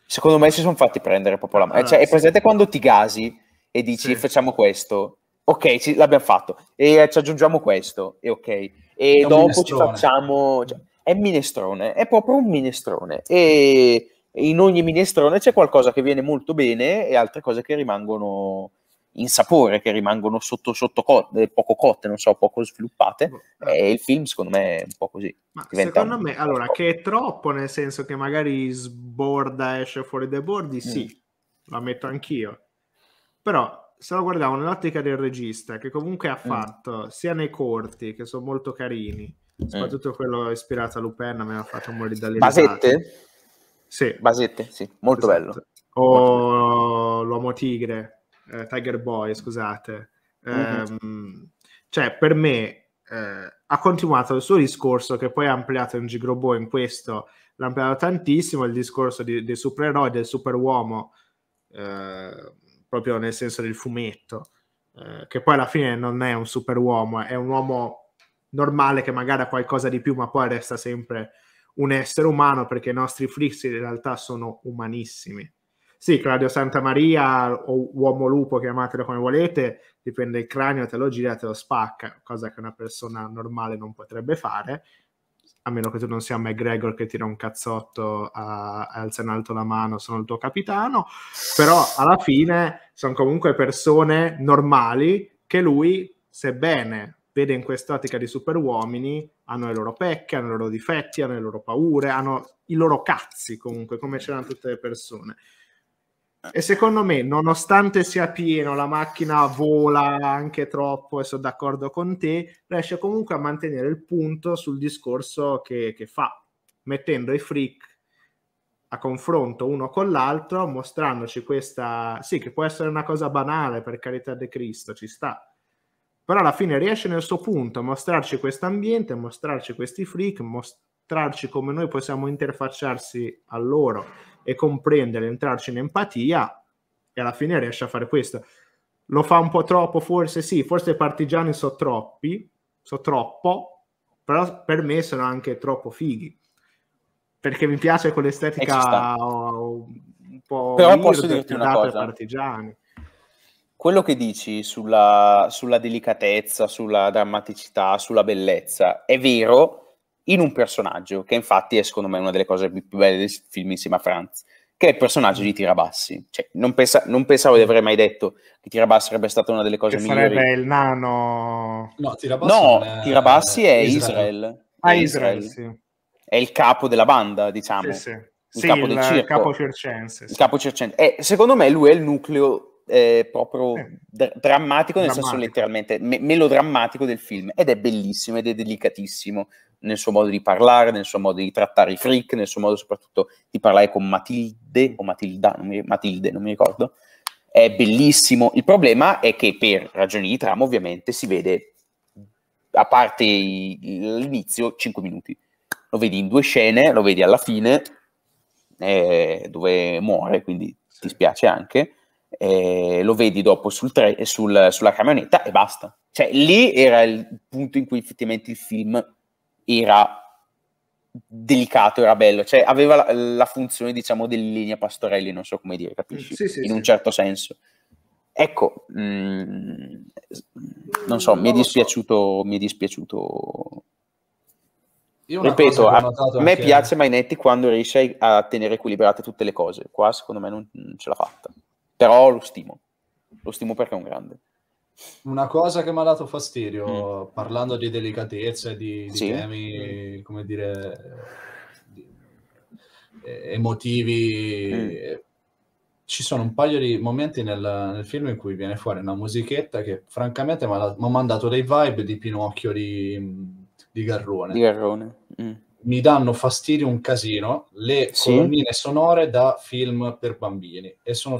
secondo me si sono fatti prendere proprio la mano. Ah, cioè, sì. è presente quando ti gasi e dici sì. facciamo questo, ok, ci, l'abbiamo fatto, e eh, ci aggiungiamo questo, e ok, e dopo ci facciamo... Cioè, è minestrone, è proprio un minestrone. E in ogni minestrone c'è qualcosa che viene molto bene e altre cose che rimangono in sapore che rimangono sotto sotto co- poco cotte, non so, poco sviluppate. Boh, e eh. il film, secondo me, è un po' così. Ma secondo me, allora, che è troppo, nel senso che magari sborda, esce fuori dai bordi, sì, mm. la metto anch'io. Però se lo guardiamo nell'ottica del regista, che comunque ha mm. fatto mm. sia nei corti, che sono molto carini, mm. soprattutto mm. quello ispirato a Lupin, mi ha fatto morire dalle Basette? Risate. Sì. Basette, sì, molto esatto. bello. O molto bello. L'Uomo Tigre, eh, Tiger Boy, scusate, mm-hmm. ehm, cioè per me eh, ha continuato il suo discorso che poi ha ampliato in Gigrobo in questo, l'ha ampliato tantissimo il discorso di, dei supereroi, del superuomo, eh, proprio nel senso del fumetto, eh, che poi alla fine non è un superuomo, è un uomo normale che magari ha qualcosa di più, ma poi resta sempre un essere umano perché i nostri Flix in realtà sono umanissimi. Sì, Claudio Santamaria o Uomo Lupo, chiamatelo come volete, ti prende il cranio, te lo gira e te lo spacca, cosa che una persona normale non potrebbe fare, a meno che tu non sia McGregor che tira un cazzotto, a, alza in alto la mano, sono il tuo capitano, però alla fine sono comunque persone normali che lui, sebbene vede in quest'ottica di superuomini, hanno i loro pecchi, hanno i loro difetti, hanno le loro paure, hanno i loro cazzi comunque, come c'erano tutte le persone. E secondo me, nonostante sia pieno, la macchina vola anche troppo e sono d'accordo con te, riesce comunque a mantenere il punto sul discorso che, che fa, mettendo i freak a confronto uno con l'altro, mostrandoci questa, sì, che può essere una cosa banale per carità di Cristo, ci sta, però alla fine riesce nel suo punto a mostrarci questo ambiente, a mostrarci questi freak, mostrarci come noi possiamo interfacciarsi a loro e comprendere, entrarci in empatia e alla fine riesce a fare questo. Lo fa un po' troppo, forse sì, forse i partigiani sono troppi, sono troppo, però per me sono anche troppo fighi perché mi piace quell'estetica eh, un po' però posso dirti una cosa partigiani. quello che dici sulla, sulla delicatezza sulla drammaticità, sulla bellezza è vero in un personaggio, che infatti è secondo me una delle cose più belle del film insieme a Franz, che è il personaggio di mm. Tirabassi. Cioè, non, pensa, non, pensavo di aver mai detto che Tirabassi sarebbe stata una delle cose che migliori. sarebbe il nano... No, Tirabassi, no, è... Tirabassi è Israel. Israel. Ah, Israel, Israel. Sì. È il capo della banda, diciamo. Sì, sì. Il sì, capo il del circo. Capo circense, sì. Il capo circense. Eh, secondo me lui è il nucleo eh, proprio eh. D- drammatico, nel drammatico. senso letteralmente me- melodrammatico del film. Ed è bellissimo ed è delicatissimo nel suo modo di parlare, nel suo modo di trattare i freak, nel suo modo soprattutto di parlare con Matilde o Matilda, non mi, Matilde, non mi ricordo. È bellissimo. Il problema è che per ragioni di trama ovviamente si vede, a parte l'inizio, 5 minuti. Lo vedi in due scene, lo vedi alla fine, eh, dove muore, quindi ti spiace anche. Eh, lo vedi dopo sul tre, sul, sulla camionetta e basta. Cioè, lì era il punto in cui effettivamente il film era delicato, era bello, cioè aveva la, la funzione diciamo dell'linea Pastorelli, non so come dire, capisci? Sì, sì, in sì. un certo senso. Ecco, mh, mm, non so, mm, non mi, è dispiaciuto, so. mi è dispiaciuto, Ripeto, a me anche... piace Mainetti quando riesce a tenere equilibrate tutte le cose, qua secondo me non, non ce l'ha fatta, però lo stimo, lo stimo perché è un grande. Una cosa che mi ha dato fastidio, mm. parlando di delicatezze, di, di sì. temi, come dire, di, eh, emotivi, mm. ci sono un paio di momenti nel, nel, film in cui viene fuori una musichetta che francamente mi ha mandato dei vibe di Pinocchio di, di Garrone. Di Garrone. Mm. Mi danno fastidio un casino le sì. colonnine sonore da film per bambini e sono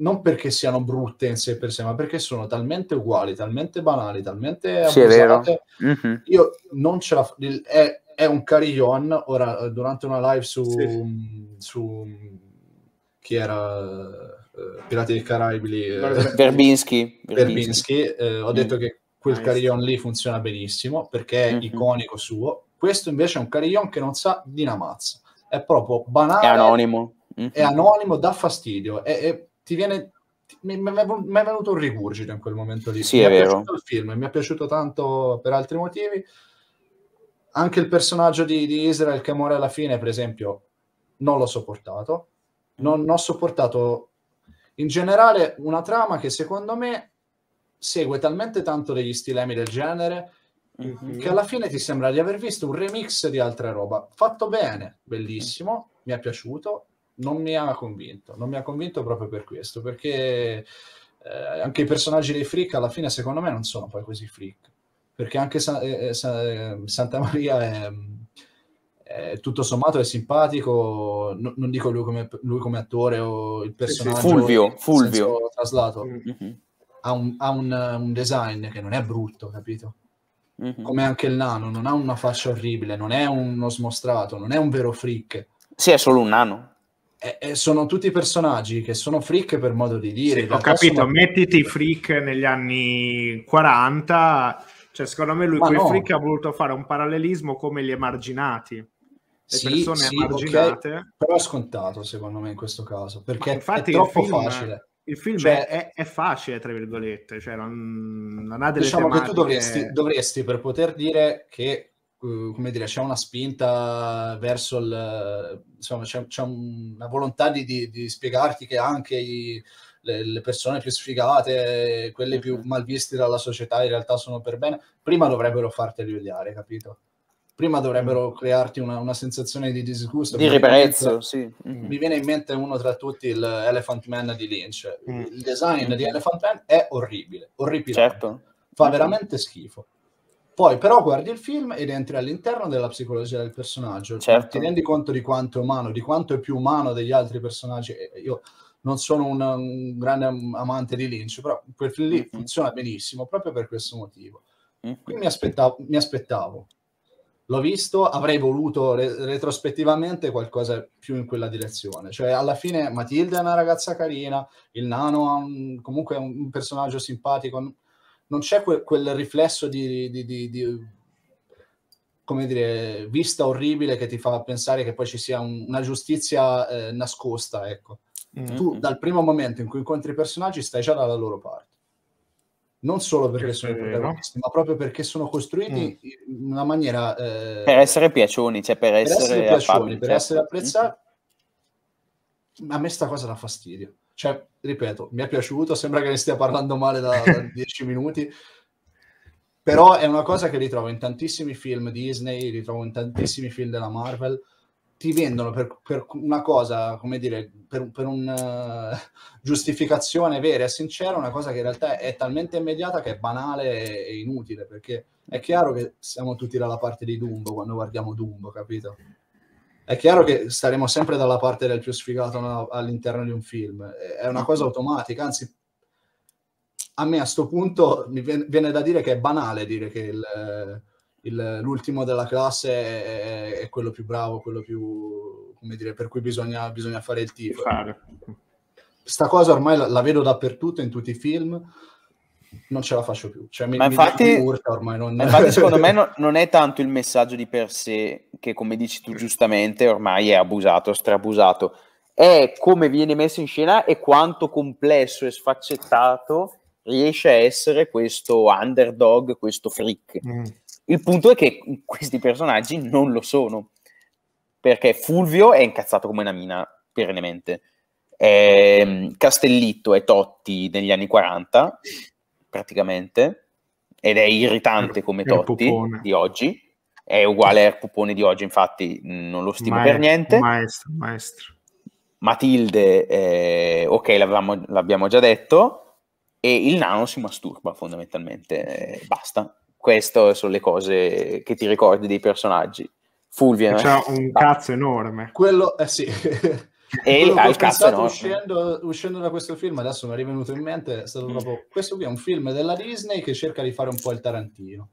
non perché siano brutte in sé per sé, ma perché sono talmente uguali, talmente banali, talmente sì, abusate. Mm-hmm. Io non ce la è, è un carillon. Ora, eh, durante una live su, sì. su chi era eh, Pirati dei Caraibi lì, eh, Verbinski, Verbinski eh, ho mm. detto che quel nice. carillon lì funziona benissimo perché è mm-hmm. iconico suo. Questo invece è un carillon che non sa di una mazza, è proprio banale, è anonimo, mm-hmm. è mhm. anonimo, dà fastidio, è, è ti viene mi, è venuto un rigurgito in quel momento lì. Sì, mi è, vero. piaciuto il film, mi è piaciuto tanto per altri motivi. Anche il personaggio di, di Israel che muore alla fine, per esempio, non l'ho sopportato. Non, non ho sopportato in generale una trama che secondo me segue talmente tanto degli stilemi del genere mm-hmm. che alla fine ti sembra di aver visto un remix di altra roba. Fatto bene, bellissimo, mi è piaciuto, non mi ha convinto, non mi ha convinto proprio per questo, perché eh, anche i personaggi dei freak alla fine secondo me non sono poi così freak, perché anche Sa- eh, eh Sa- ehm, Santa Maria è, è, tutto sommato è simpatico, no, non dico lui come, lui come, attore o il personaggio sì, Fulvio, Fulvio. traslato, mm-hmm. ha, un, ha un, un design che non è brutto, capito? Mm-hmm. come anche il nano, non ha una faccia orribile, non è uno smostrato, non è un vero freak. Sì, è solo un nano eh, sono tutti personaggi che sono freak per modo di dire. Sì, ho capito, sono... mettiti freak negli anni 40, cioè secondo me lui con no. freak ha voluto fare un parallelismo come gli emarginati le sì, persone sì, emarginate. Okay, però scontato, secondo me, in questo caso, perché infatti è troppo il film, facile. Il film cioè, è, è, facile, tra virgolette, cioè non, non ha delle Diciamo tematiche... che tu dovresti, dovresti, per poter dire che eh, come dire, c'è una spinta verso il, insomma, c'è, c'è una volontà di, di, di, spiegarti che anche i, le, le, persone più sfigate, quelle più malviste dalla società, in realtà sono per bene. Prima dovrebbero farteli odiare, capito? Prima dovrebbero mm. crearti una, una sensazione di disgusto. Di ribrezzo, sì. Mm. Mi viene in mente uno tra tutti, l'Elephant Man di Lynch. Mm. Il design mm. di Elephant Man è orribile, orribile. Certo. Fa veramente schifo poi però guardi il film ed entri all'interno della psicologia del personaggio, certo. ti rendi conto di quanto è umano, di quanto è più umano degli altri personaggi. Io non sono un, un grande amante di Lynch, però quel film lì mm-hmm. funziona benissimo proprio per questo motivo. Mm-hmm. Qui mi aspettavo, mi aspettavo l'ho visto, avrei voluto re- retrospettivamente qualcosa più in quella direzione. Cioè, alla fine Matilde è una ragazza carina, il nano ha un, comunque è un personaggio simpatico, non c'è que, quel riflesso di, di, di, di, come dire, vista orribile che ti fa pensare che poi ci sia un, una giustizia eh, nascosta, ecco. Mm-hmm. Tu dal primo momento in cui incontri i personaggi stai già dalla loro parte. Non solo perché sono i protagonisti, ma proprio perché sono costruiti mm. in una maniera... Eh, per essere piacioni, cioè per, per essere, essere per certo. essere apprezzati. Mm-hmm. A me sta cosa dà fastidio cioè, ripeto, mi è piaciuto, sembra che ne stia parlando male da, da 10 minuti, però è una cosa che ritrovo in tantissimi film Disney, ritrovo in tantissimi film della Marvel, ti vendono per, per una cosa, come dire, per, per una eh, giustificazione vera e sincera, una cosa che in realtà è talmente immediata che è banale e inutile, perché è chiaro che siamo tutti dalla parte di Dumbo quando guardiamo Dumbo, capito? è chiaro che staremo sempre dalla parte del più sfigato all'interno di un film, è una cosa automatica, anzi a me a sto punto mi viene da dire che è banale dire che il, il, l'ultimo della classe è, è, quello più bravo, quello più, come dire, per cui bisogna, bisogna fare il tifo. Fare. Sta cosa ormai la, la vedo dappertutto in tutti i film non ce la faccio più. Cioè, mi, ma infatti, ormai, non... ma infatti secondo me no, non è tanto il messaggio di per sé che, come dici tu giustamente, ormai è abusato, strabusato. È come viene messo in scena e quanto complesso e sfaccettato riesce a essere questo underdog, questo freak. Mm. Il punto è che questi personaggi non lo sono. Perché Fulvio è incazzato come una mina, perennemente. È mm, Castellitto e Totti negli anni 40 praticamente, ed è irritante come Air Totti di oggi, è uguale al Air Pupone di oggi, infatti mm, non lo stimo maestro, per niente. Maestro, maestro. Matilde, eh, ok, l'abbiamo già detto, e il nano si masturba fondamentalmente, eh, basta. Queste sono le cose che ti ricordi dei personaggi. Fulvia. C'ha un cazzo enorme. Quello, eh sì. e ha ah, il cazzo enorme. Uscendo, uscendo, da questo film, adesso mi è rivenuto in mente, è stato proprio questo qui è un film della Disney che cerca di fare un po' il Tarantino,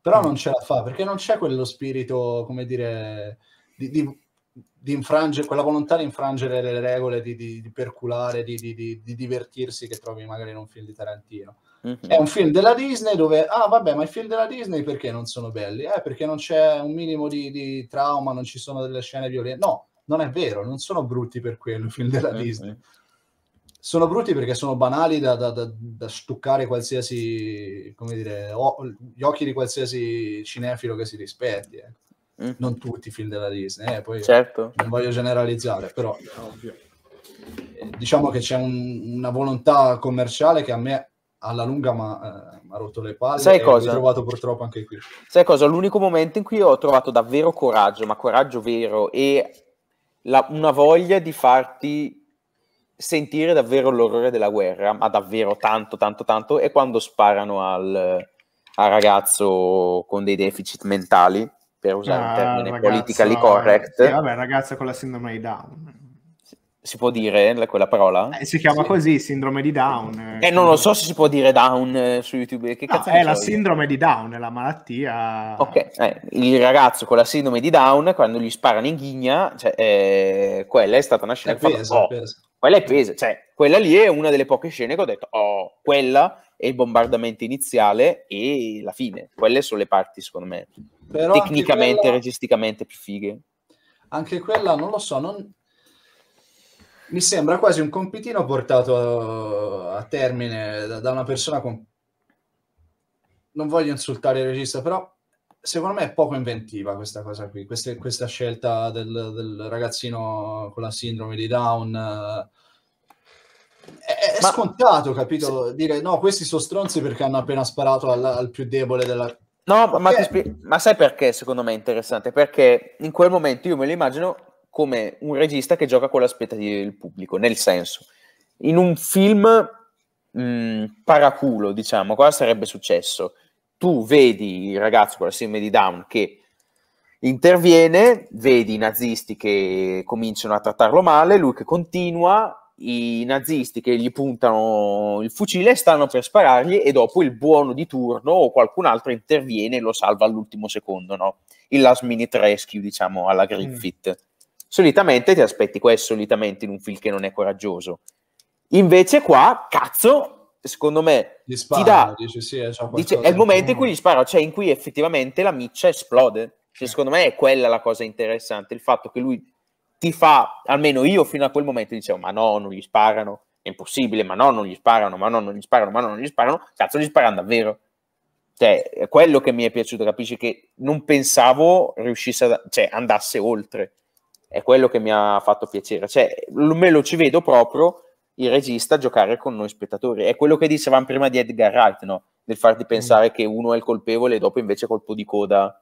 però mm. non ce la fa perché non c'è quello spirito, come dire, di, di, di infrangere, quella volontà di infrangere le regole, di, di perculare, di, divertirsi che trovi magari in un film di Tarantino. Mm-hmm. È un film della Disney dove, ah vabbè, ma i film della Disney perché non sono belli? Eh, perché non c'è un minimo di, trauma, non ci sono delle scene violente. No, non è vero, non sono brutti per quello i film della eh, Disney. Eh. Sono brutti perché sono banali da, da, da, da stuccare qualsiasi, come dire, o, gli occhi di qualsiasi cinefilo che si rispetti. Eh. Mm. non tutti i film della Disney, eh, poi certo. non voglio generalizzare, però eh, eh diciamo che c'è un, una volontà commerciale che a me alla lunga mi ha eh, rotto le palle Sai cosa? l'ho trovato purtroppo anche qui. Sai cosa? L'unico momento in cui ho trovato davvero coraggio, ma coraggio vero e la, una voglia di farti sentire davvero l'orrore della guerra, ma davvero tanto, tanto, tanto, e quando sparano al, al ragazzo con dei deficit mentali, per usare ah, un termine ah, politically correct. Sì, vabbè, ragazza con la sindrome di Down si può dire quella parola? Eh, si chiama sì. così, sindrome di Down. Eh, eh non lo so se si può dire Down eh, su YouTube. Che no, cazzo è la so sindrome di Down, è la malattia. Ok, eh, il ragazzo con la sindrome di Down, quando gli sparano in ghigna, cioè, eh, quella è stata una scena è che pesa, oh, pesa. Quella è pesa, cioè, quella lì è una delle poche scene che ho detto, oh, quella è il bombardamento iniziale e la fine. Quelle sono le parti, secondo me, Però tecnicamente, quella... registicamente più fighe. Anche quella, non lo so, non mi sembra quasi un compitino portato a termine da una persona con... Non voglio insultare il regista, però secondo me è poco inventiva questa cosa qui, questa, questa scelta del, del, ragazzino con la sindrome di Down. È, è Ma... scontato, capito? Dire no, questi sono stronzi perché hanno appena sparato al, al più debole della... No, okay. ma, spie- ma sai perché secondo me è interessante? Perché in quel momento io me lo immagino come un regista che gioca con le aspettative del pubblico, nel senso, in un film mh, mm, paraculo, diciamo, cosa sarebbe successo? Tu vedi il ragazzo con la sindrome di Down che interviene, vedi i nazisti che cominciano a trattarlo male, lui che continua, i nazisti che gli puntano il fucile stanno per sparargli e dopo il buono di turno o qualcun altro interviene e lo salva all'ultimo secondo, no? Il last minute rescue, diciamo, alla mm. Griffith. Mm. Solitamente ti aspetti questo, solitamente in un film che non è coraggioso. Invece qua, cazzo, secondo me, spara, ti dà, dice, sì, è, dice, è il momento in cui gli spara, cioè in cui effettivamente la miccia esplode. Cioè, secondo me è quella la cosa interessante, il fatto che lui ti fa, almeno io fino a quel momento dicevo, ma no, non gli sparano, è impossibile, ma no, non gli sparano, ma no, non gli sparano, ma no, non gli sparano, cazzo, gli sparano davvero. Cioè, è quello che mi è piaciuto, capisci che non pensavo riuscisse a, cioè, andasse oltre è quello che mi ha fatto piacere, cioè me lo ci vedo proprio il regista giocare con noi spettatori, è quello che dicevamo prima di Edgar Wright, no? del farti mm. pensare mm. che uno è il colpevole e dopo invece colpo di coda.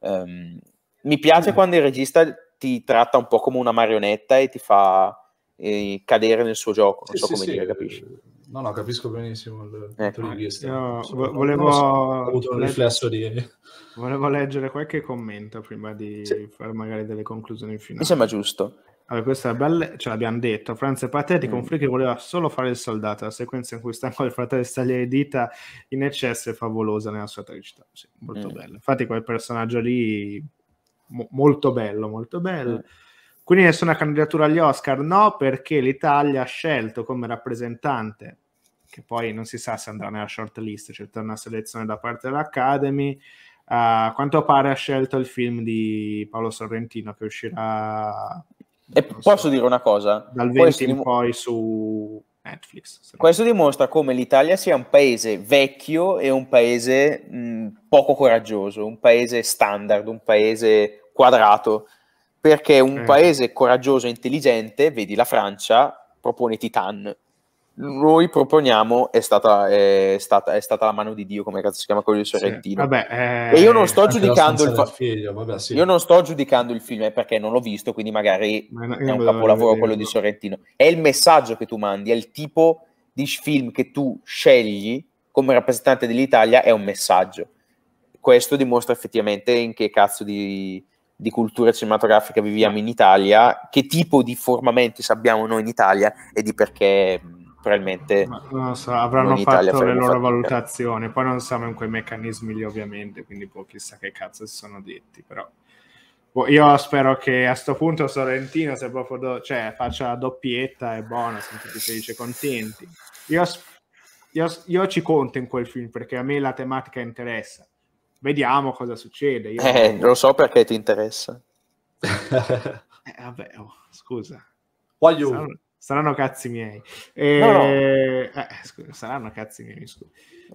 Um, mi piace mm. quando il regista ti tratta un po' come una marionetta e ti fa eh, cadere nel suo gioco, non sì, so come sì, dire, sì. capisci? No, no, capisco benissimo il eh, punto di vista. Io volevo... ho avuto un riflesso di... Volevo leggere qualche commento prima di sì. fare magari delle conclusioni finali. Mi sembra giusto. Allora, questa è bella, ce l'abbiamo detto. Franz è patetico, mm. un free che voleva solo fare il soldato. La sequenza in cui sta con il fratello staglia le dita in eccesso è favolosa nella sua tragicità. Sì, molto mm. bella. Infatti, quel personaggio lì, mo- molto bello, molto bello. Mm quindi nessuna candidatura agli Oscar? No, perché l'Italia ha scelto come rappresentante, che poi non si sa se andrà nella shortlist, list, c'è cioè una selezione da parte dell'Academy, a uh, quanto pare ha scelto il film di Paolo Sorrentino che uscirà... E posso so, dire una cosa? Dal 20 in dim- poi su Netflix. Questo dimostra come l'Italia sia un paese vecchio e un paese mh, poco coraggioso, un paese standard, un paese quadrato perché un eh. paese coraggioso e intelligente, vedi la Francia, propone Titan. Noi proponiamo è stata, è, stata, è stata la mano di Dio, come cazzo si chiama quello di Sorrentino. Sì, vabbè, eh, e io eh, non sto giudicando il, fa- figlio, vabbè, sì. io non sto giudicando il film eh, perché non l'ho visto, quindi magari Ma no, è un capolavoro quello di Sorrentino. È il messaggio che tu mandi, è il tipo di film che tu scegli come rappresentante dell'Italia, è un messaggio. Questo dimostra effettivamente in che cazzo di, di cultura cinematografica viviamo in Italia, che tipo di formamentis abbiamo noi in Italia e di perché probabilmente non so, avranno fatto le loro valutazioni, poi non siamo in quei meccanismi lì ovviamente, quindi boh, chissà che cazzo si sono detti, però boh, io spero che a sto punto Sorrentino se proprio do- cioè, faccia la doppietta e buona, sono tutti felici e contenti. Io, io, io ci conto in quel film perché a me la tematica interessa vediamo cosa succede. Io... Eh, lo so perché ti interessa. eh, vabbè, oh, scusa. Saranno, saranno, cazzi miei. Eh, no, no. Eh, scusa, saranno cazzi miei, scusa.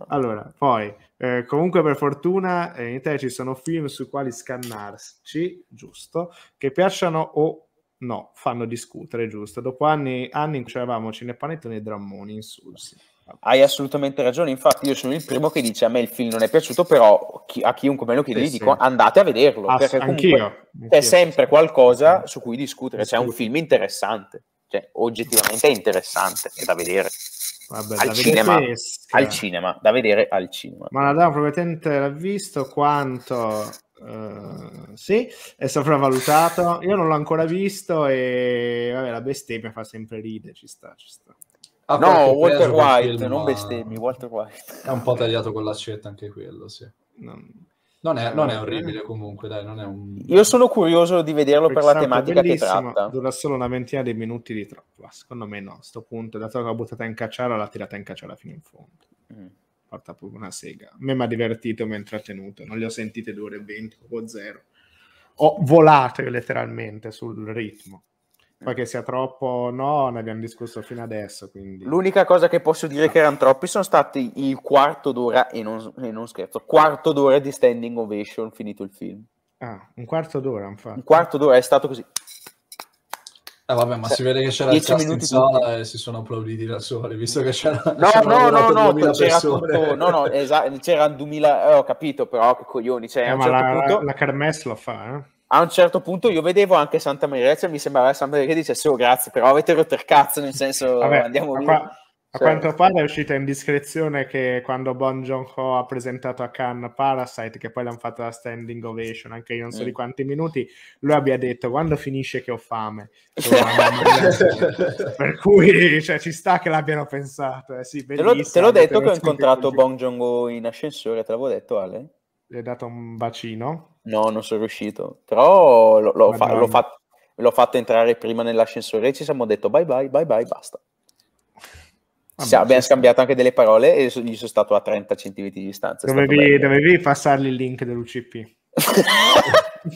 Allora, poi, eh, comunque per fortuna eh, in Italia ci sono film sui quali scannarci, giusto, che piacciono o no, fanno discutere, giusto. Dopo anni, anni in cui avevamo cinepanettoni e drammoni insulsi. Hai assolutamente ragione, infatti io sono il primo che dice a me il film non è piaciuto, però chi, a chiunque me lo chiede sì, gli dico sì. andate a vederlo, Ass- perché anch'io, anch'io, c'è sempre qualcosa su cui discutere, c'è cioè, un film interessante, cioè, oggettivamente è interessante, è da vedere. Vabbè, al, cinema, al cinema, da vedere al cinema. Ma la dama probabilmente l'ha visto quanto Uh, sì, è sopravvalutato. Io non l'ho ancora visto e vabbè, la bestemmia fa sempre ride, ci sta, ci sta. Ah, no, Walter White, film, non bestemmi, Walter White. È un po' tagliato con l'accetta anche quello, sì. Non... è, non è, eh. orribile comunque, dai, non è un... Io sono curioso di vederlo Perché per la tematica che tratta. Dura solo una ventina di minuti di troppo, secondo me no, a sto punto, dato che l'ho buttata in cacciara, l'ha tirata in cacciara fino in fondo. Mm. Porta proprio una sega. A me mi ha divertito, mi ha intrattenuto, non le ho sentite due ore e venti, o zero. Ho volato letteralmente sul ritmo. Poi che sia troppo o no, ne abbiamo discusso fino adesso. Quindi... L'unica cosa che posso dire no. che erano troppi sono stati il quarto d'ora, e non, e non, scherzo, quarto d'ora di standing ovation finito il film. Ah, un quarto d'ora, infatti. Un quarto d'ora è stato così. Ah, vabbè, ma sì. Cioè, si vede che c'era il cast in sala e si sono applauditi da soli, visto che c'era... No, no, no, no, c'era tutto, no, no, esatto, c'erano 2000, eh, ho capito, però che coglioni, cioè, eh, ma certo la, punto... la Kermesse lo fa, eh? a un certo punto io vedevo anche Santa Maria Recce, mi sembrava Santa Maria che dicesse oh grazie, però avete rotto il cazzo, nel senso Vabbè, andiamo via. Qua, a cioè quanto pare è uscita in discrezione che quando Bon Joon-ho ha presentato a Cannes Parasite, che poi l'hanno fatta la standing ovation, anche io non so di mm. quanti minuti, lui abbia detto quando finisce che ho fame. Cioè, cioè, per cui cioè, ci sta che l'abbiano pensato. Eh, sì, te, l'ho, te l'ho detto che ho incontrato Bon Joong-ho in ascensore, te l'avevo detto Ale? Gli hai dato un bacino? No, non sono riuscito, però l'ho, l'ho, fa- l'ho, fatto, l'ho fatto entrare prima nell'ascensore e ci siamo detto bye bye, bye bye, basta. Vabbè, sì, abbiamo scambiato anche delle parole e gli sono stato a 30 cm di distanza. Dovevi, dovevi passargli il link dell'UCP.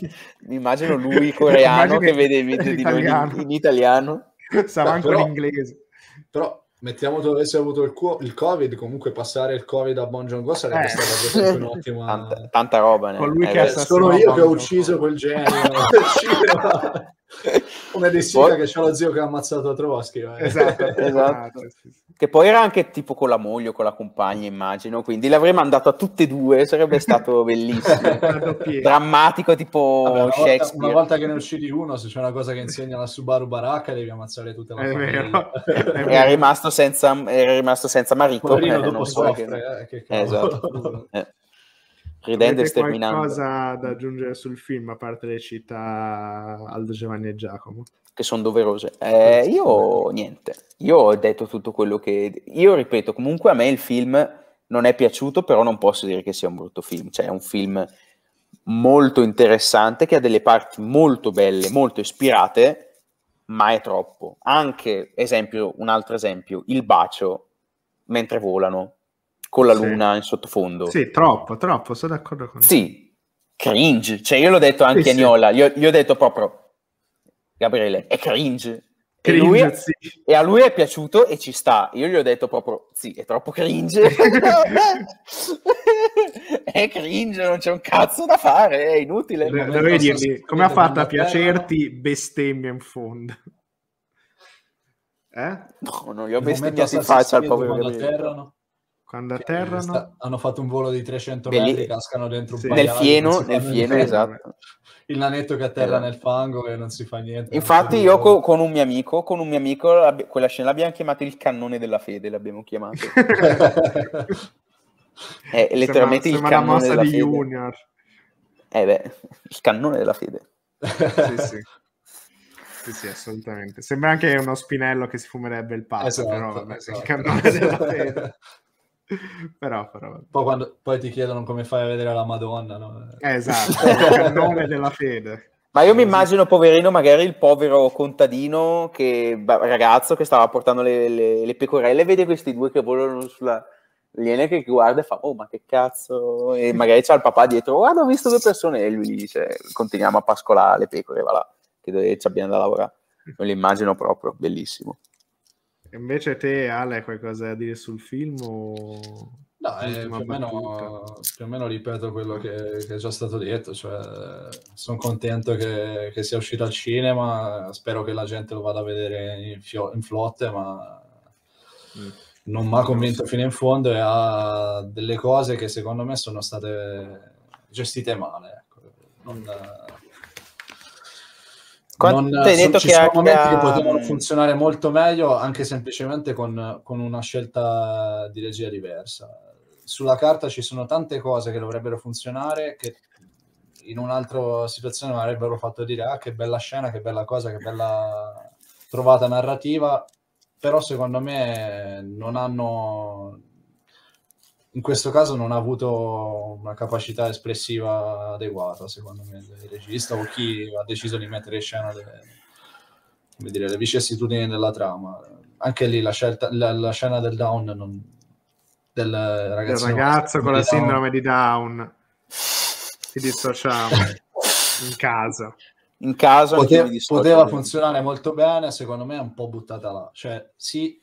Mi immagino lui coreano immagino che vede i video di noi in, in italiano. Sarà anche in inglese. Però Mettiamo dove avesse avuto il, cu- il, Covid, comunque passare il Covid a Bon John sarebbe eh. stata un'ottima... Tanta, tanta roba. Ne? Colui eh, che sono io che ho ucciso quel genio. come De Sica poi... che c'è lo zio che ha ammazzato Trotsky eh. esatto, esatto. che poi era anche tipo con la moglie o con la compagna immagino quindi l'avrei mandato a tutte e due sarebbe stato bellissimo drammatico tipo Vabbè, una Shakespeare volta, una volta che ne uscì di uno se c'è una cosa che insegna la Subaru Baracca devi ammazzare tutta la famiglia era rimasto senza, era rimasto senza marito eh, dopo soffre che... eh, che esatto ridendo e sterminando. qualcosa da aggiungere sul film, a parte le città Aldo Giovanni e Giacomo? Che sono doverose. Eh, io niente, io ho detto tutto quello che... Io ripeto, comunque a me il film non è piaciuto, però non posso dire che sia un brutto film, cioè è un film molto interessante che ha delle parti molto belle, molto ispirate, ma è troppo. Anche, esempio, un altro esempio, il bacio mentre volano con la sì. luna in sottofondo. Sì, troppo, troppo, sono d'accordo con te. Sì, cringe. Cioè, io l'ho detto anche sì, a Niola, sì. gli ho detto proprio, Gabriele, è cringe. cringe e, lui, e, a lui è piaciuto e ci sta. Io gli ho detto proprio, sì, è troppo cringe. è cringe, non c'è un cazzo da fare, è inutile. L- dovevi dirgli, come ha fatto a piacerti, bestemmia in fondo. Eh? No, non gli ho bestemmiato in faccia al povero Gabriele. Quando atterrano... Sta... hanno fatto un volo di 300 Belli... metri, cascano dentro un sì. Nel fieno, nel fieno, esatto. Il nanetto che atterra esatto. nel fango e non si fa niente. Infatti io co- con un mio amico, con un mio amico, quella scena l'abbiamo chiamata il cannone della fede, l'abbiamo chiamato. È eh, letteralmente sembra, il sembra cannone di fede. Junior. Eh beh, il cannone della fede. sì, sì. Sì, sì, assolutamente. Sembra anche uno spinello che si fumerebbe il pazzo, esatto, però vabbè, esatto. il cannone esatto. della fede però, però... Poi, quando, poi, ti chiedono come fai a vedere la Madonna, no? Eh, esatto, cioè, il nome della fede. Ma io mi immagino, poverino, magari il povero contadino, che, ragazzo che stava portando le, le, le pecorelle, vede questi due che volano sulla aliena che guarda e fa, oh ma che cazzo, e magari c'ha il papà dietro, guarda ah, ho visto due persone, e lui dice, continuiamo a pascolare le pecore, va là, che ci abbiamo da lavorare. non l'immagino proprio, bellissimo. Invece te, Ale, hai qualcosa da dire sul film? O... No, eh, più, o meno, più, o meno, ripeto quello che, che è già stato detto, cioè, sono contento che, che, sia uscito al cinema, spero che la gente lo vada a vedere in, fio- in flotte, ma mm. non mi ha convinto fino in fondo e ha delle cose che secondo me sono state gestite male. Ecco. Non, quando non, hai detto so, ci sono momenti ha... che potevano funzionare molto meglio anche semplicemente con, con, una scelta di regia diversa. Sulla carta ci sono tante cose che dovrebbero funzionare che in un'altra situazione mi avrebbero fatto dire ah che bella scena, che bella cosa, che bella trovata narrativa, però secondo me non hanno, in questo caso non ha avuto una capacità espressiva adeguata, secondo me, il regista o chi ha deciso di mettere in scena le, dire, le vicissitudini della trama. Anche lì la, scelta, la, la scena del down, non, del ragazzo, del ragazzo con la down. sindrome di down, ti dissociamo in casa. In casa Pote- poteva funzionare molto bene, secondo me è un po' buttata là. Cioè, sì,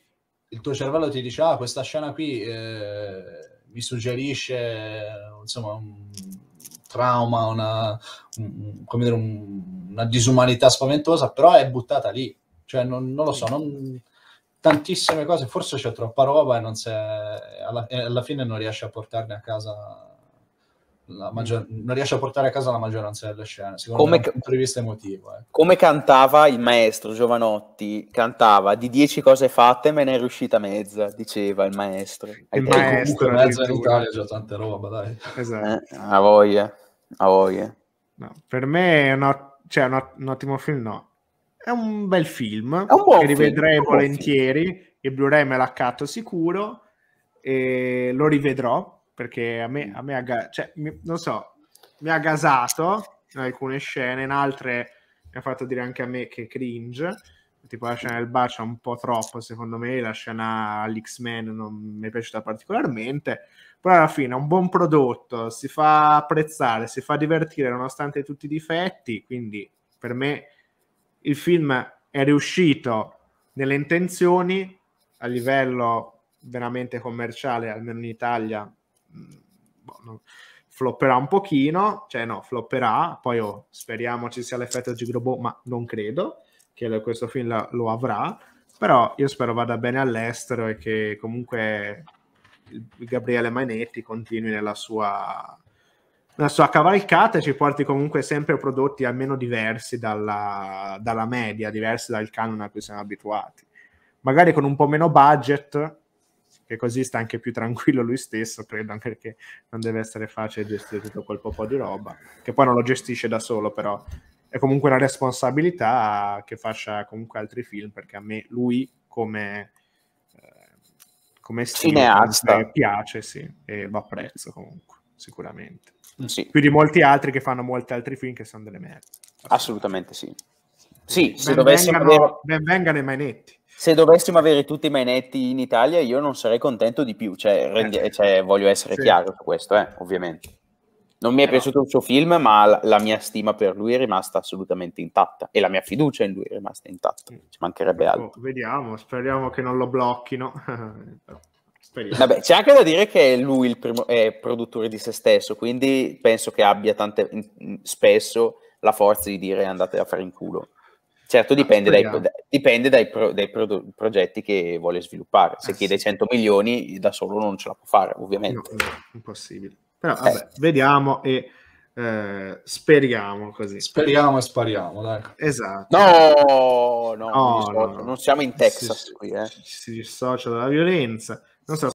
il tuo cervello ti dice, ah, questa scena qui... Eh, vi suggerisce insomma, un trauma, una, un, dire, un, una disumanità spaventosa, però è buttata lì. Cioè, non, non lo so, non, tantissime cose, forse c'è troppa roba e, non si alla, alla fine non riesce a portarne a casa maggior... non riesce a portare a casa la maggioranza delle scene, secondo come, me dal punto di vista emotivo. Eh. Come cantava il maestro Giovanotti, cantava di dieci cose fatte me ne è riuscita mezza, diceva il maestro. Il maestro comunque mezza in Italia c'è tante roba, dai. Esatto. Eh, a voglia, a voglia. No, per me è un, cioè, un, un ottimo film, no. È un bel film, è un che rivedrei volentieri, film. il Blu-ray me l'ha l'accatto sicuro, e lo rivedrò perché a me, mm. a me ha, cioè, mi, non so, mi ha gasato in alcune scene, in altre mi ha fatto dire anche a me che cringe, tipo la scena del bacio è un po' troppo secondo me, la scena all'X-Men non mi è piaciuta particolarmente, però alla fine è un buon prodotto, si fa apprezzare, si fa divertire nonostante tutti i difetti, quindi per me il film è riuscito nelle intenzioni a livello veramente commerciale, almeno in Italia, boh, non, flopperà un pochino, cioè no, flopperà, poi oh, speriamo ci sia l'effetto di Gigrobo, ma non credo che questo film la, lo avrà, però io spero vada bene all'estero e che comunque Gabriele Mainetti continui nella sua, nella sua cavalcata e ci porti comunque sempre prodotti almeno diversi dalla, dalla media, diversi dal canone a cui siamo abituati. Magari con un po' meno budget, che così sta anche più tranquillo lui stesso, credo, anche perché non deve essere facile gestire tutto quel po' di roba, che poi non lo gestisce da solo, però è comunque una responsabilità che faccia comunque altri film, perché a me lui come, eh, come cineasta piace, sì, e lo apprezzo comunque, sicuramente. Mm, sì. Più di molti altri che fanno molti altri film che sono delle merde. Assolutamente, assolutamente sì. Sì, eh, ben se dovessimo... Ben vengano i manetti se dovessimo avere tutti i mainetti in Italia, io non sarei contento di più. Cioè, eh, rendi- cioè, voglio essere sì. chiaro su questo, eh, ovviamente. Non mi è eh, no. piaciuto il suo film, ma la, la, mia stima per lui è rimasta assolutamente intatta e la mia fiducia in lui è rimasta intatta. Mm. Ci mancherebbe ecco, altro. vediamo, speriamo che non lo blocchino. Vabbè, c'è anche da dire che lui il primo, è produttore di se stesso, quindi penso che abbia tante, spesso la forza di dire andate a fare in culo. Certo, ah, dipende, dai, dipende dai, pro, dai pro, progetti che vuole sviluppare. Se eh, chiede sì. 100 milioni, da solo non ce la può fare, ovviamente. No, no, impossibile. Però eh. vabbè, vediamo e eh, speriamo così. Speriamo e spariamo, dai. Esatto. No, no, no, no. non siamo in Texas si, qui. Eh. Si dissocia dalla violenza. Non so